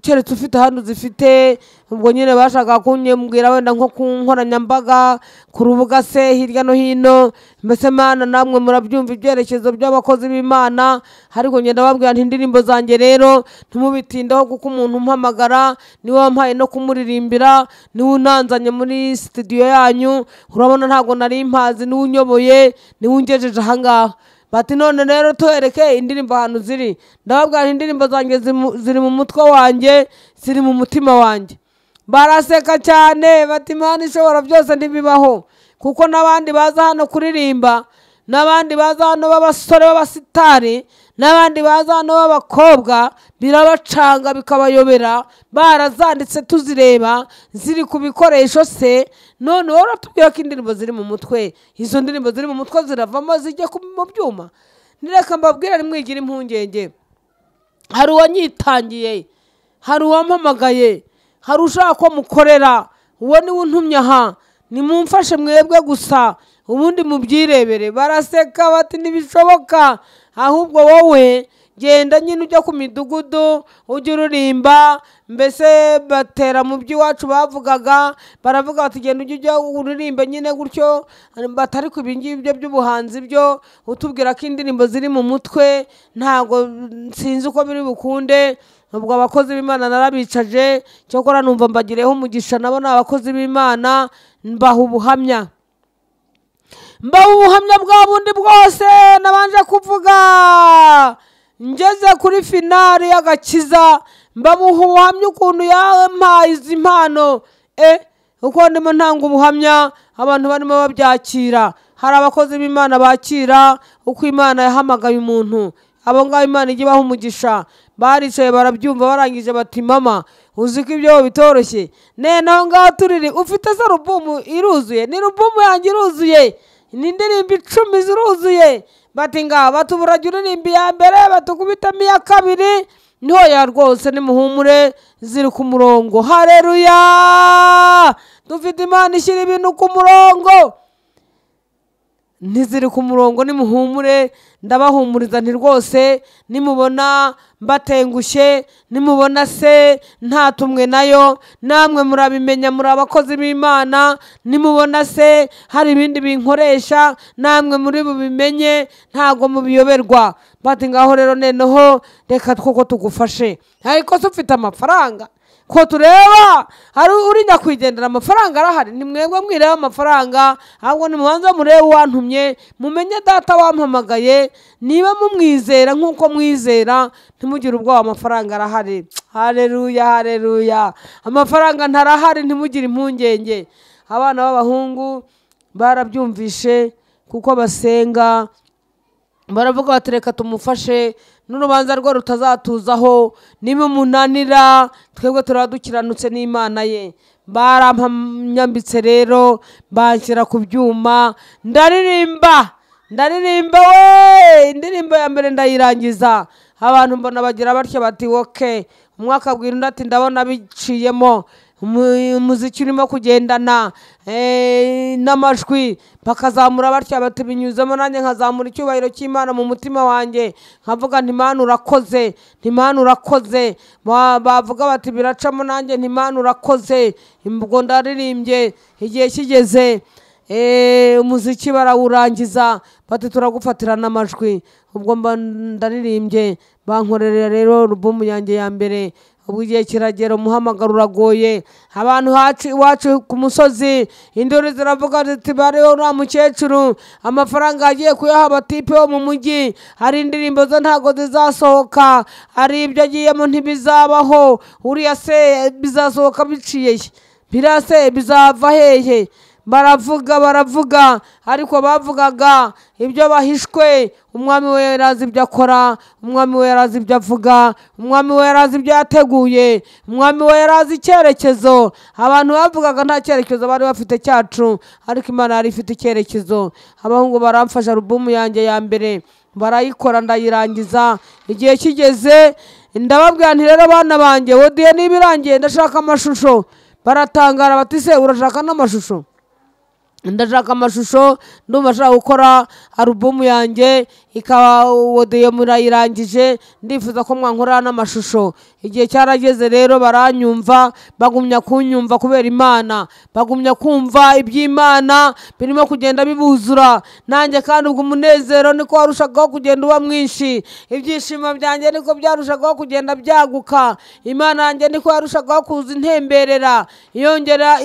keretse ufite hano zifite ubwo nyine bashaka kunyembwira wenda nko ku nkoranyambaga ku rubuga se hirya no hino mbese mana namwe murabyumva ibyerekezo by'abakozi b'imana ariko ngenda babwira indirimbo zanjye rero ntimubitindeho kuko umuntu umpamagara niwe wampaye no kumuririmbira niwe unanzanye muri sitidiyo yanyu urabona ntabwo nari mpazi niwe unyoboye niwe ungejeje ahangaha bati none rero tuhereke indirimbo ahantu ziri ndababwira indirimbo zanjye ziri mu mutwe wanjye ziri mu mutima wanjye baraseka cyane bati imana ishobora byose ntibibaho kuko n'abandi baza hano kuririmba n'abandi baza hano b'abasore b'abasitari n'abandi baza hano b'abakobwa birabacanga bikabayobera barazanditse tuzireba ziri ku bikoresho se none wowe uratubwira ko indirimbo ziri mu mutwe izo ndirimbo ziri mu mutwe ziravamo zijya mu byuma nireka mbabwira nimwigire impungenge hari uwanyitangiye hari uwampamagaye hari ushaka ko mukorera uwo niwe untumye aha nimumfashe mwebwe gusa ubundi mubyirebere baraseka bati ntibishoboka ahubwo wowe genda nyine ujya ku midugudu ujya ururimba mbese batera mu by'iwacu bavugaga baravuga bati genda ujye ujya ururimba nyine gutyo batari ku ngibyo by'ubuhanzi byo utubwira ko indirimbo ziri mu mutwe ntabwo sinzi uko biri bukunde ubwo abakozi b'imana narabicaje cyokora numva mbagireho umugisha nabo ni abakozi b'imana mbaha ubuhamya mbaho ubuhamya bwa bundi bwose nabanje kuvuga ngeze kuri finari y'agakiza mbamuha ubuhamya ukuntu yampaye izi mpano e uko ndimo ntanga ubuhamya abantu barimo babyakira hari abakozi b'imana bakira uko imana yahamagaye umuntu abo ngabo imana ijya ibaha umugisha baricaye barabyumva barangije bati mama uzi ko ibyo bitoroshye nene aho ngaho turiri ufite se rubumu iruzuye ni rubumu yanjye iruzuye ni indirimbo icumi ziruzuye bati ngaha batuburaga uririmba iya mbere batukubitamo iya kabiri ntoya rwose nimuhumure ziri ku murongo hareruya dufite imana ishyira ibintu ku murongo ntiziri ku murongo nimuhumure ndabahumuriza nti rwose nimubona mbatengushye nimubona se ntatumwe nayo namwe murabimenya muri abakozi b'imana nimubona se hari ibindi binkoresha namwe muri bubimenye ntabwo mubiyoberwa bati ngaho rero noneho reka koko tugufashe ariko se ufite amafaranga ko tureba hari urinda kuyigendera amafaranga arahari ni mwebwe mwireba amafaranga ahubwo nimubanza murebe uwantumye mumenye data wampamagaye niba mumwizera nk'uko mwizera ntimugire ubwoba amafaranga arahari hareruya hareruya amafaranga ntarahari ntimugire impungenge abana b'abahungu barabyumvishe kuko basenga baravuga bati reka tumufashe n'urubanza rwe rutazatuzaho nimumunanira twebwe turadukiranutse n'imana ye barampamyambitse rero banshyira ku byuma ndaririmba ndaririmba we indirimbo ya mbere ndayirangiza abantu mbona bagira batyo bati woke umwaka abwira undi ati ndabona biciyemo umuziki urimo kugendana eh, n'amajwi bakazamura batyo batubinyuzemo nanjye nkazamura icyubahiro cy'imana mu mutima wanjye nkavuga ntimana urakoze ntimana urakoze bavuga bati biracamo nanjye ntimana urakoze ubwo ndaririmbye igihe kigeze eh, umuziki barawurangiza bati turagufatira n'amajwi ubwo mba ndaririmbye bankorera rero rubumu yanjye ya mbere ubu igihe kiragera umuhamagaro uragoye abantu iwacu ku musozi induru ziravuga ziti bareho uriya mukecuru amafaranga agiye kuyaha abatipe bo mu mujyi hari indirimbo ze ntabwo zizasohoka hari ibyo agiyemo ntibizabaho uriya se bizasohoka biciye biriya se bizava hehe baravuga baravuga ariko bavugaga ibyo bahishwe umwami we yari azi ibyo akora umwami we yari azi ibyo avuga umwami we yari azi ibyo yateguye umwami we yari azi icyerekezo abantu bavugaga nta cyerekezo bari bafite cyacu ariko imana yari ifite icyerekezo abahungu baramfasha alubumu yanjye ya mbere barayikora ndayirangiza igihe kigeze ndababwira nti rero abana banjye wodiye niba irangiye ndashaka amashusho baratangara batise urashaka n'amashusho ndashaka amashusho ndumva ashaka gukora alubumu yanjye ikaba wodiye murayirangije ndifuza ko mwankora n'amashusho igihe cyarageze rero baranyumva bagumya kunyumva kubera imana bagumya kumva iby'imana birimo kugenda bibuzura nanjye kandi ubwo umunezero niko warushagaho kugenda uba mwinshi ibyishimo byanjye niko byarushagaho kugenda byaguka imana yanjye niko yarushagaho kuza intemberera yongera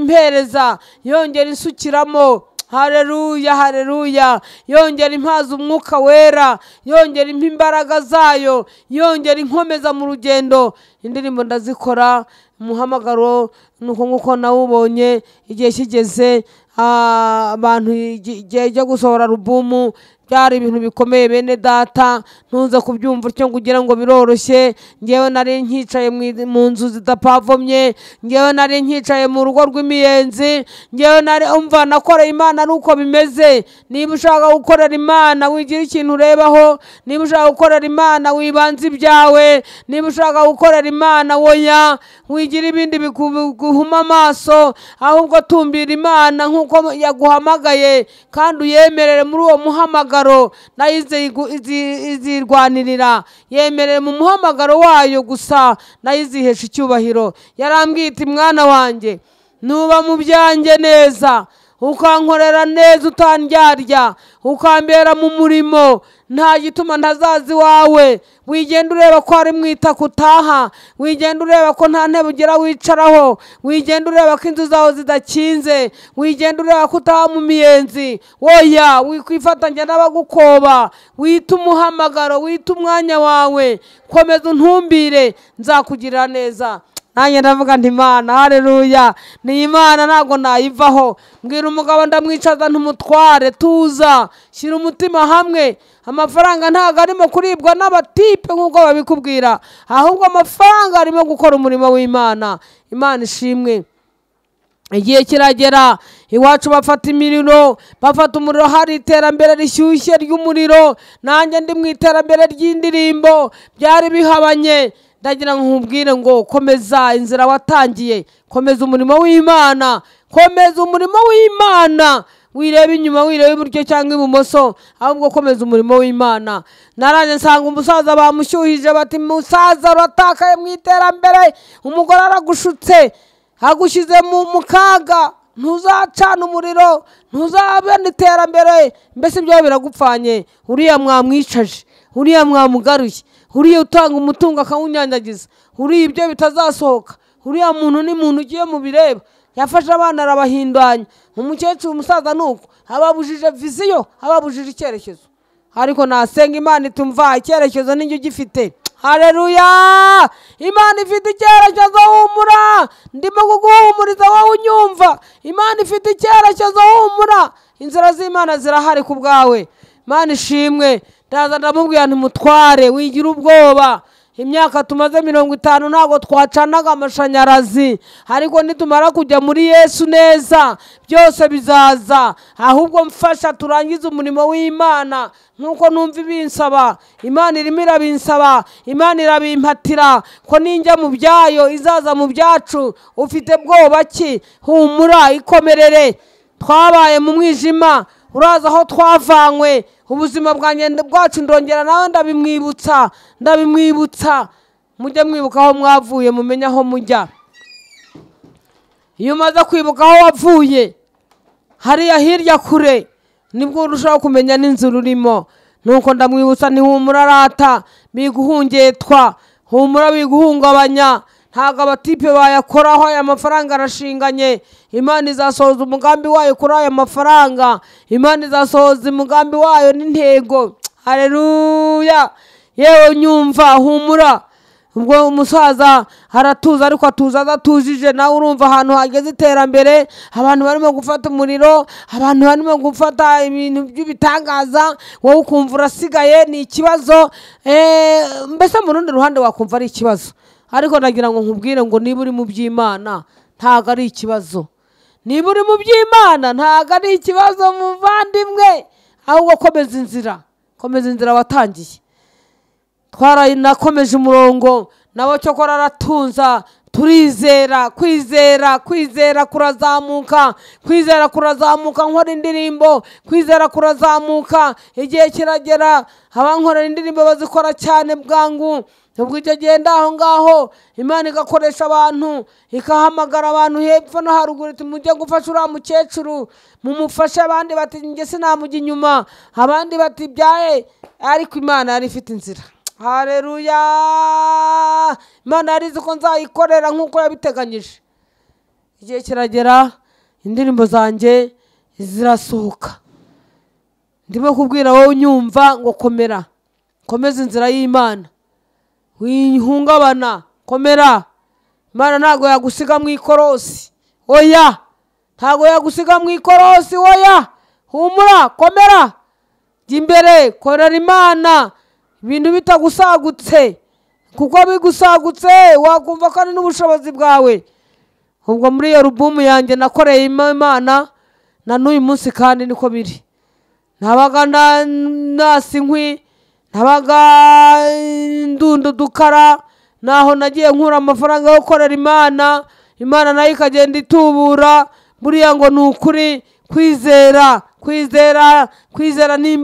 impereza yongera imana isukiramo hareruya hareruya yongera impaza umwuka wera yongera impa imbaraga zayo yongera inkomeza mu rugendo indirimbo ndazikora umuhamagaro nuko nk'uko nawubonye igihe kigeze ah, abantu igihe cyo gusohora rubumu byari ibintu bikomeye bene data ntuze kubyumva utyo ngo ugire ngo biroroshye ngewe nari nkicaye mu nzu zidapavomye ngewe nari nkicaye mu rugo rw'imiyenzi ngewe nari umva nakoreye imana nuko bimeze niba ushaka gukorera imana wigira ikintu urebaho niba ushaka gukorera imana wibanze ibyawe niba ushaka gukorera imana woya wigira wigira ibindi biguhuma amaso ahubwo tumbira imana nk'uko yaguhamagaye kandi uyemerere muri uwo muhamagaro nayo izirwanirira yemerere mu muhamagaro wayo gusa nayo izihesha icyubahiro yarambwita mwana wanjye nuba mu byanjye neza ukankorera neza utandyarya ukambera mu murimo nta gituma ntazazi iwawe wigenda ureba ko ari mu itaka wigenda ureba ko nta ntebe ugera wicaraho wigenda ureba ko inzu zawe zidakinze wigenda ureba ko utaha mu miyenzi woya wikwifatanya n'abagukoba wita umuhamagaro wita umwanya wawe komeza untumbire nzakugirira neza nanjye ndavuga nti mana hareruya ni imana ntabwo nayivaho mbwira umugabo ndamwicaza ntumutware tuza shyira umutima hamwe amafaranga ntabwo arimo kuribwa n'abatipe nk'uko babikubwira ahubwo amafaranga arimo gukora umurimo w'imana imana ishimwe igihe kiragera iwacu bafata imiriro bafata umuriro hari iterambere rishyushye ry'umuriro nanjye ndi mu iterambere ry'indirimbo byari bihabanye ndagira nkubwire ngo komeza inzira watangiye komeza umurimo w'imana komeza umurimo w'imana wireba inyuma wireba iburyo cyangwa ibumoso ahubwo komeza umurimo w'imana naranjye nsanga umusaza bamushyuhije bati musaza uratakaye mu iterambere umugore aragushutse agushyize mu kaga ntuzacana umuriro ntuzabona iterambere mbese ibyo biragupfanye uriya mwamwicaje uriya mwamugaruye uriya utanga umutungo akawunyanyagiza uriya ibyo bitazasohoka uriya muntu ni muntu ugiye mu bireba yafashe abana arabahindanya umukecuru umusaza ni uko ababujije viziyo ababujije icyerekezo ariko nasenga imana itumva icyerekezo n'ijya ugifite hareruya imana ifite icyerekezo humura ndimo kuguhumuriza wowe unyumva imana ifite icyerekezo humura inzira z'imana zirahari ku bwawe imana ishimwe ndaza ndamubwira ntimutware wigira ubwoba imyaka tumaze mirongo itanu ntabwo twacanaga amashanyarazi ariko nitumara kujya muri yesu neza byose bizaza ahubwo mfasha turangize umurimo w'imana nk'uko numva ibinsaba imana irimo irabinsaba imana irabimpatira ko ninjya mu byayo izaza mu byacu ufite bwoba ki humura ikomerere twabaye mu mwijima uraza aho twavanywe ubuzima bwa nyenda bwacu ndongera nawe ndabimwibutsa ndabimwibutsa mujye mwibuka aho mwavuye mumenye aho mujya iyo umaze kwibuka aho wavuye hariya hirya kure nibwo urushaho kumenya n'inzu rurimo nuko ndamwibutsa ntihumura arata biguhungetwa humura biguhungabanya ntabwo abatipe bayakoraho aya mafaranga arashinganye imana izasohoza umugambi wayo kuri aya mafaranga imana izasohoza umugambi wayo n'intego hareruya yewe nyumva humura ubwo umusaza aratuza ariko atuza adatujije nawe urumva ahantu hageze iterambere abantu barimo gufata umuriro abantu barimo gufata ibintu by'ibitangaza wowe ukumva urasigaye ni ikibazo eh, mbese mu rundi ruhande wakumva ari ikibazo ariko nagira ngo nkubwire ngo niba uri mu by'imana ntabwo ari ikibazo niba uri mu by'imana ntabwo ari ikibazo muvandimwe ahubwo komeza inzira komeza inzira watangiye twaranakomeje umurongo nabo cyokora aratunza turizera kwizera kwizera kurazamuka kwizera kurazamuka nkora indirimbo kwizera kurazamuka igihe kiragera abankorera indirimbo bazikora cyane bwangu nubwo ijya agenda aho ngaho imana igakoresha abantu ikahamagara abantu hepfo no haruguru iti mujye gufasha uriya mukecuru mumufashe abandi bati njye sinamujya inyuma abandi bati byaye ariko imana yari ifite inzira hareruya imana yari izi ko nzayikorera nk'uko yabiteganyije igihe kiragera indirimbo zanjye zirasohoka ndimo kubwira wowe unyumva ngo komera komeza inzira y'imana wihungabana komera imana ntabwo yagusiga mu ikorosi oya ntabwo yagusiga mu ikorosi oya humura komera jya imbere korera imana ibintu bitagusagutse kuko bigusagutse wakumva ko ari n'ubushobozi bwawe ubwo muri iyo rubumu yanjye nakoreye imana na n'uyu munsi kandi niko biri ntabaga nasi nkwi ntabaga ndundo dukara naho nagiye nkura amafaranga yo gukorera imana imana nayo ikagenda itubura buriya ngo ni ukuri kwizera kwizera kwizera ni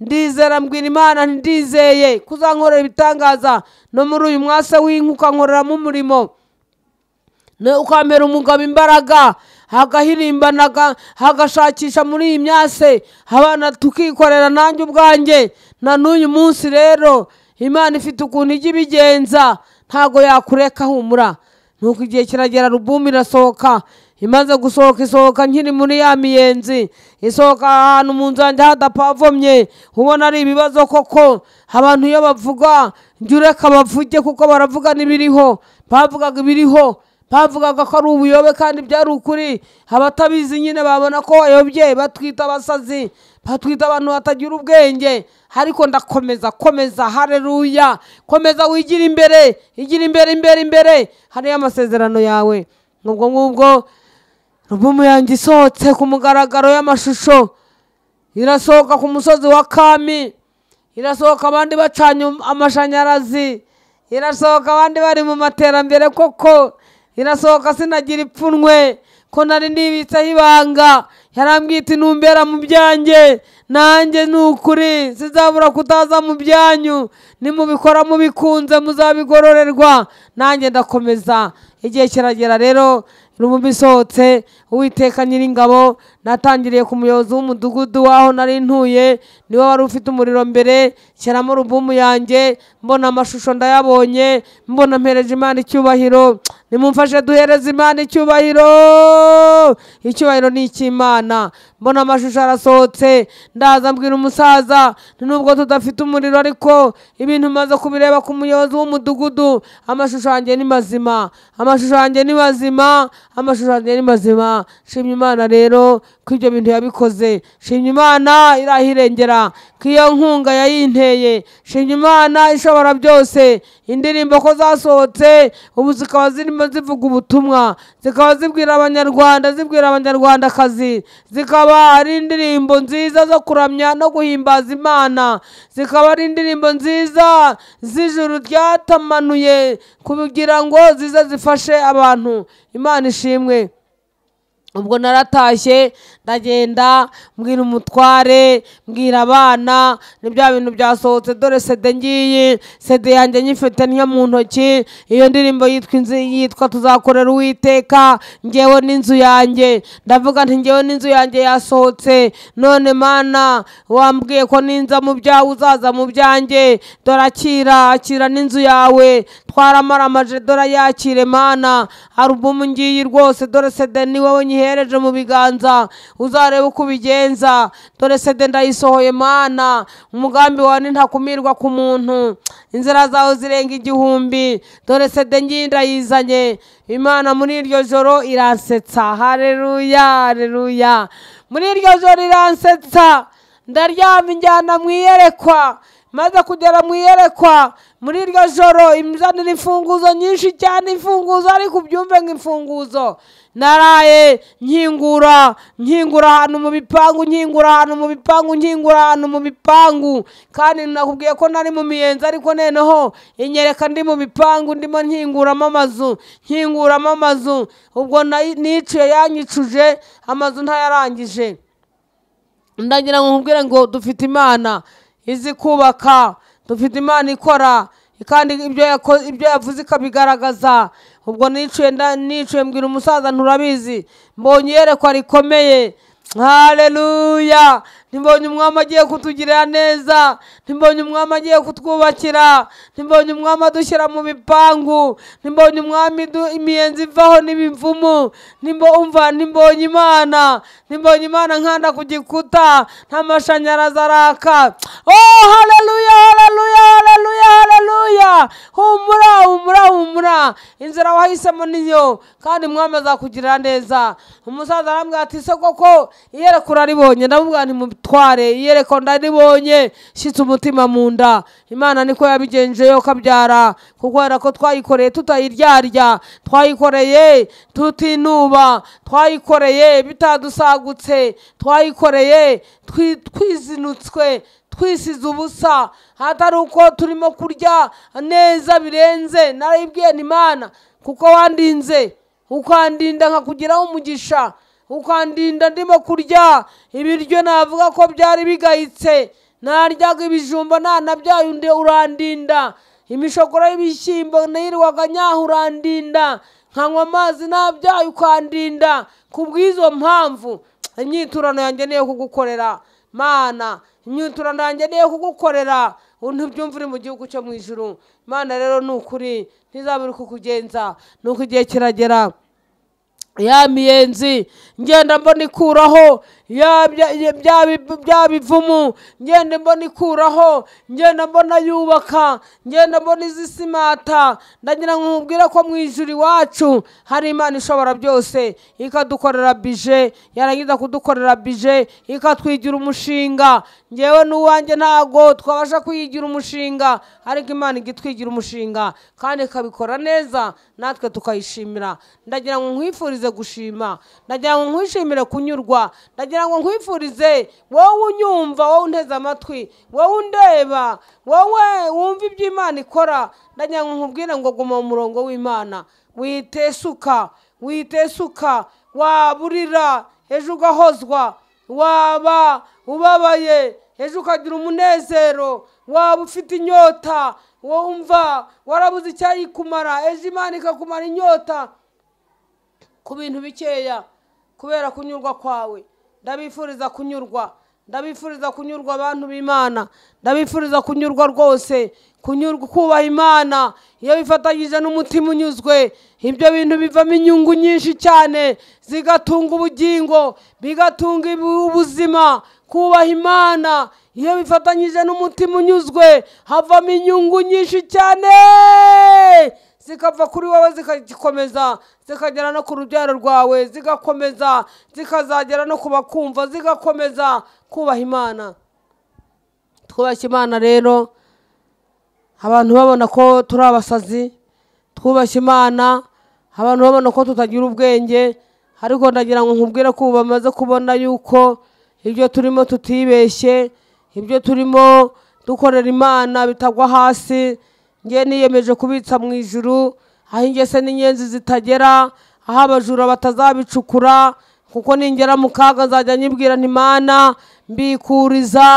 ndizera mbwira imana ntidizeye kuzankorera ibitangaza no muri uyu mwasa w'inkukankoreramo umurimo ukamera umugabo imbaraga hagahirimbana hagashakisha muri iyi myase abana tukikorera nanjye ubwanjye na n'uyu munsi rero imana ifite ukuntu ijya ibigenza ntabwo yakureka humura nuko igihe kiragera rubumu irasohoka imaze gusohoka isohoka nkiri muri ya miyenzi isohoka ahantu mu nzu yanjye hadapavomye ubona ari ibibazo koko abantu iyo bavuga njya ureka bavuge kuko baravuga n'ibiriho bavugaga ibiriho bavugaga ko ari ubuyobe kandi byari ukuri abatabizi nyine babona ko bayobye batwita abasazi batwita abantu batagira ubwenge ariko ndakomeza komeza hareruya komeza wigira imbere igira imbere imbere imbere hariyo amasezerano yawe nubwo ngubwo rubumu yanjye isohotse ku mugaragaro y'amashusho irasohoka ku musozi wa kami irasohoka abandi bacanye amashanyarazi irasohoka abandi bari mu materambere koko irasohoka sinagira ipfunwe ko nari nibitseho ibanga yarambwita intumbera mu byanjye nanjye ni ukuri sizabura kutaza mu byanyu nimubikora mubikunze muzabigororerwa nanjye ndakomeza igihe kiragera rero rumva isohotse uwiteka nyiringabo natangiriye ku muyobozi w'umudugudu w'aho nari ntuye niwe wari ufite umuriro mbere shyiramo rubumu yanjye mbona amashusho ndayabonye mbona mpereje imana icyubahiro nimumfashe duhereze imana icyubahiro icyubahiro ni icy'imana mbona amashusho arasohotse ndaza mbwira umusaza nubwo tudafite umuriro ariko ibintu maze kubireba ku muyobozi w'umudugudu amashusho yanjye ni mazima amashusho yanjye ni mazima amashusho yanjye ni mazima shimye imana rero ko ibyo bintu yabikoze Shinyimana imana irahirengera ko iyo nkunga yayinteye Shinyimana ishobora byose indirimbo ko zasohotse ubu zikaba zirimo zivuga ubutumwa zikaba zibwira abanyarwanda zibwira abanyarwandakazi zikaba ari indirimbo nziza zo kuramya no guhimbaza imana zikaba ari indirimbo nziza z'ijuru ryatamanuye kugira ngo zize zifashe abantu imana ishimwe ubwo naratashye ndagenda mbwira umutware mbwira abana ni bya bintu byasohotse dore sede ngiyi sede yanjye nyifite niyo mu ntoki iyo ndirimbo yitwa inzu yitwa tuzakorera uwiteka ngewe n'inzu yanjye ndavuga nti ngewe n'inzu yanjye yasohotse none mana wambwiye ko ninza mu byawe uzaza mu byanjye dore akira akira n'inzu yawe twaramaramaje dore yakire mana arubumu ngiyi rwose dore sede ni wowe nyihe ntereje mu biganza uzarebe uko ubigenza dore sede ndayisohoye mana umugambi wawe ntakumirwa ku muntu inzira zawe zirenga igihumbi dore sede nginda yizanye imana muri iryo joro iransetsa hareruya hareruya muri iryo joro iransetsa ndaryama injyana mu maze kugera mu iyerekwa muri iryo joro imizanira imfunguzo nyinshi cyane imfunguzo ariko ubyumve ngo imfunguzo naraye nkingura nkingura ahantu mu bipangu nkingura ahantu mu bipangu nkingura ahantu mu bipangu kandi nakubwiye ko nari mu miyenzi ariko noneho inyereka ndi mu bipangu ndimo nkinguramo amazu nkinguramo amazu ubwo niciye yanyicuje amazu ntayarangije ndagira ngo nkubwire ngo dufite imana izi kubaka dufite imana ikora kandi ibyo yavuze ikabigaragaza ubwo niciye mbwira umusaza nturabizi mbonye iyerekwa rikomeye hareruya ntimbonye umwami agiye kutugirira neza ntimbonye umwami agiye kutwubakira ntimbonye umwami adushyira mu bipangu ntimbonye umwami imiyenzi ivaho n'ibimvumu umva ntimbonye imana ntimbonye imana nkanda ku gikuta nta araka oh hareruya hareruya hareruya hareruya humura humura humura inzira wahisemo niyo kandi umwami azakugirira neza umusaza arambwira ati se koko iyerekura ribonye ndamubwira nti tware iyereko ndanibonye shyitse umutima mu nda imana niko yabigenjeyo kabyara kubera ko twayikoreye tutayiryarya twayikoreye tutinuba twayikoreye bitadusagutse twayikoreye twizinutswe twisize ubusa hatari uko turimo kurya neza birenze narayibwiye ni imana kuko wandinze ukandinda nkakugiraho umugisha ukandinda ndimo kurya ibiryo navuga ko byari bigayitse naryaga ibijumba ntanabyaye undi urandinda imishokoro y'ibishyimbo nayirwaga nyaho urandinda nkanywa amazi nabyaye ukandinda ku bw'izo mpamvu imyiturano yanjye niyo kugukorera mana imyiturano yanjye niyo kugukorera ntubyumve uri mu gihugu cyo mu ijuru imana rero ni ukuri ntizabure kukugenza ni igihe kiragera ya miyenzi ngenda mbona ikuraho bya bivumu ngenda mbona ikuraho ngenda mbona yubaka ngenda mbona izisimata ndagira ngo nkubwire ko mu ijuru iwacu hari imana ishobora byose ikadukorera bije yarangiza kudukorera bije ikatwigira umushinga ngewe n'uwanjye ntabwo twabasha kuyigira umushinga ariko imana igitwigira umushinga kandi ikabikora neza natwe tukayishimira ndagira ngo nkwifurize gushima ndagira ngo nkwishimire kunyurwa ndagira kugira ngo nkwifurize wowe unyumva wowe unteze amatwi wowe undeba wowe wumva ibyo imana ikora ndagira ngo nkubwire ngo guma mu murongo w'imana witesuka witesuka waburira ejo ugahozwa waba ubabaye ejo ukagira umunezero waba ufite inyota wumva warabuze icyayi kumara ejo imana ikakumara inyota ku bintu bikeya kubera kunyurwa kwawe ndabifuriza kunyurwa ndabifuriza kunyurwa abantu b'imana ndabifuriza kunyurwa rwose kunyurwa kubaha imana iyo bifatanyije n'umutima unyuzwe ibyo bintu bivamo inyungu nyinshi cyane zigatunga ubugingo bigatunga ubuzima kubaha imana iyo bifatanyije n'umutima unyuzwe havamo inyungu nyinshi cyane zikava kuri wowe zigakomeza zikagera no ku rubyaro rwawe zigakomeza zikazagera no ku bakumva zigakomeza kubaha imana twubashye imana rero abantu babona ko turi abasazi twubashye imana abantu babona ko tutagira ubwenge ariko ndagira ngo nkubwire ko ubu bamaze kubona yuko ibyo turimo tutibeshye ibyo turimo dukorera imana bitagwa hasi ngewe niyemeje kubitsa mu ijuru aho ingese n'inyenzi zitagera aho abajura batazabicukura kuko ningera mu kaga nzajya nyibwira ntimana mbikuriza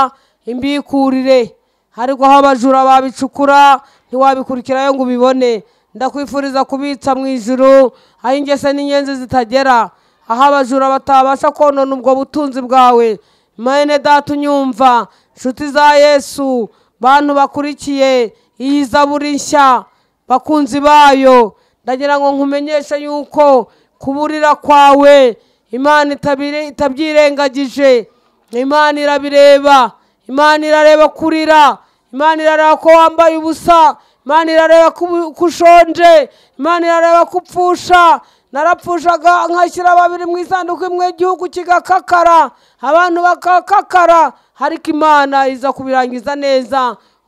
imbikurire ariko aho abajura babicukura ntiwabikurikirayo ngo ubibone ndakwifuriza kubitsa mu ijuru aho ingese n'inyenzi zitagera aho abajura batabasha konona ubwo butunzi bwawe mwene data nyumva inshuti za yesu bantu bakurikiye iyiza buri nshya bakunzi bayo ndagira ngo nkumenyeshe yuko kuburira kwawe imana itabyirengagije imana irabireba imana irareba kurira imana irareba ko wambaye ubusa imana irareba ko ushonje imana irareba ko upfusha narapfushaga nkashyira babiri mu isanduku imwe igihugu kigakakara abantu bakakakara ariko imana iza kubirangiza neza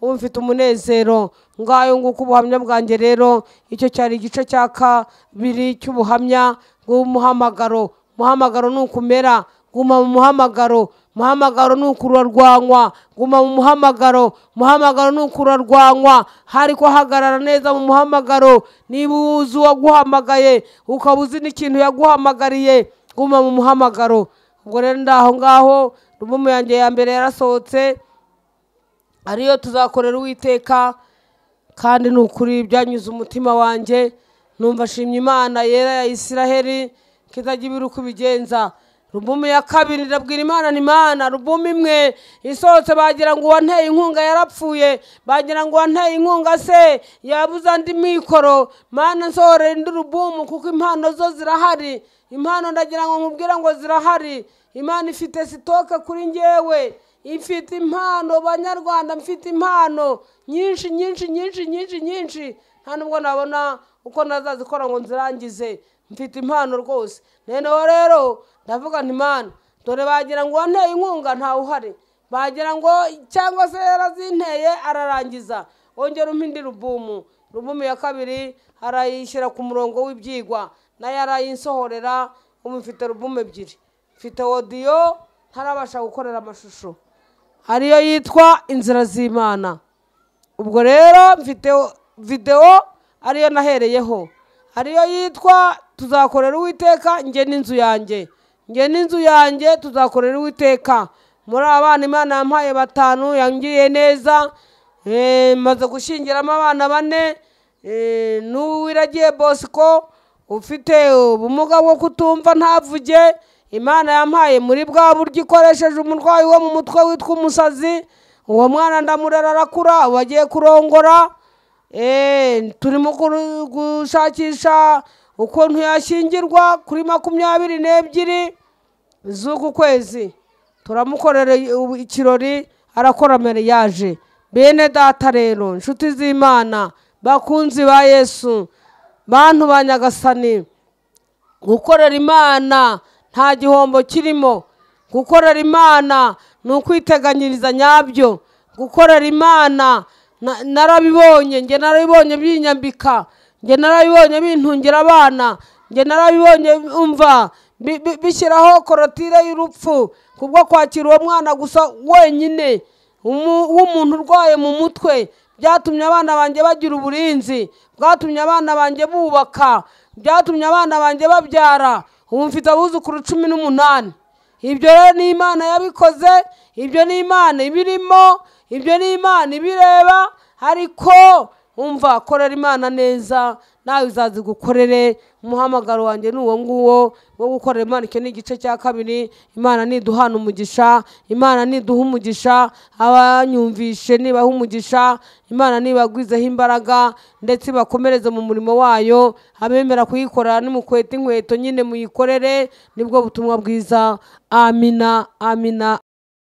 ubu mfite umunezero ngayo nguko ubuhamya bwanjye rero icyo cyari igice cya kabiri cy'ubuhamya bw'umuhamagaro umuhamagaro ni ukumera guma mu muhamagaro umuhamagaro ni uko guma mu muhamagaro umuhamagaro ni uko urarwanywa hari hagarara neza mu muhamagaro niba uzi uwaguhamagaye ukaba uzi n'ikintu yaguhamagariye guma mu muhamagaro ubwo rero ndi ngaho rubumu yanjye ya mbere yarasohotse ariyo tuzakorera uwiteka kandi ni ukuri byanyuze umutima wanjye numva ashimye imana yera ya isiraheli ko itagira uko ibigenza rubumu ya kabiri ndabwira imana ni imana rubumu imwe isohotse bagira ngo uwanteye inkunga yarapfuye bagira ngo uwanteye inkunga se yabuze andi mikoro mana nsohorera indi rubumu kuko impano zo zirahari impano ndagira ngo nkubwire ngo zirahari imana ifite sitoke kuri ngewe mfite impano banyarwanda mfite impano nyinshi nyinshi nyinshi nyinshi nyinshi nta nubwo nabona uko nazazikora ngo nzirangize mfite impano rwose noneho rero ndavuga nti dore bagira ngo uwanteye inkunga ntawe uhari bagira ngo cyangwa se yarazinteye ararangiza wongera umpa rubumu rubumu ya kabiri arayishyira ku murongo w'ibyigwa nayo arayinsohorera ubu mfite rubumu ebyiri mfite odiyo ntarabasha gukorera amashusho ariyo yitwa inzira z'imana ubwo rero mfite videwo ariyo nahereyeho ariyo yitwa tuzakorera uwiteka njye n'inzu yanjye njye n'inzu yanjye tuzakorera uwiteka muri abana imana yampaye batanu yangiye neza eh, maze gushyingiramo abana bane eh, n'uwiragiye bosco ufite ubumuga bwo kutumva ntavuge imana yampaye muri bwa buryo ikoresheje umurwayi wo mu mutwe witwa umusazi uwo mwana ndamurera arakura ubu agiye kurongora eh, turimo gushakisha ukuntu yashyingirwa kuri makumyabiri n'ebyiri z'uku kwezi turamukorera ikirori arakoramera yaje bene data rero inshuti z'imana bakunzi ba yesu bantu ba nyagasani gukorera imana nta gihombo kirimo gukorera imana ni ukwiteganyiriza nyabyo gukorera imana narabibonye njye narabibonye binyambika njye narabibonye bintungira abana njye narabibonye umva bishyiraho korotire y'urupfu kubwo kwakira uwo mwana gusa wenyine w'umuntu urwaye mu mutwe byatumye abana banjye bagira uburinzi bwatumye abana banjye bubaka byatumye abana banjye babyara ubu abuzukuru cumi n'umunani ibyo rero ni imana yabikoze ibyo ni imana ibirimo ibyo ni imana ibireba ariko umva korera imana neza nawe uzazigukorere umuhamagaro wanjye ni uwo nguwo wo gukorera imana iki ni igice cya kabiri imana niduhana umugisha imana niduha umugisha abanyumvishe nibaha umugisha imana nibagwizeho imbaraga ndetse bakomereze mu murimo wayo abemera kuyikora nimukwete inkweto nyine muyikorere nibwo butumwa bwiza amina amina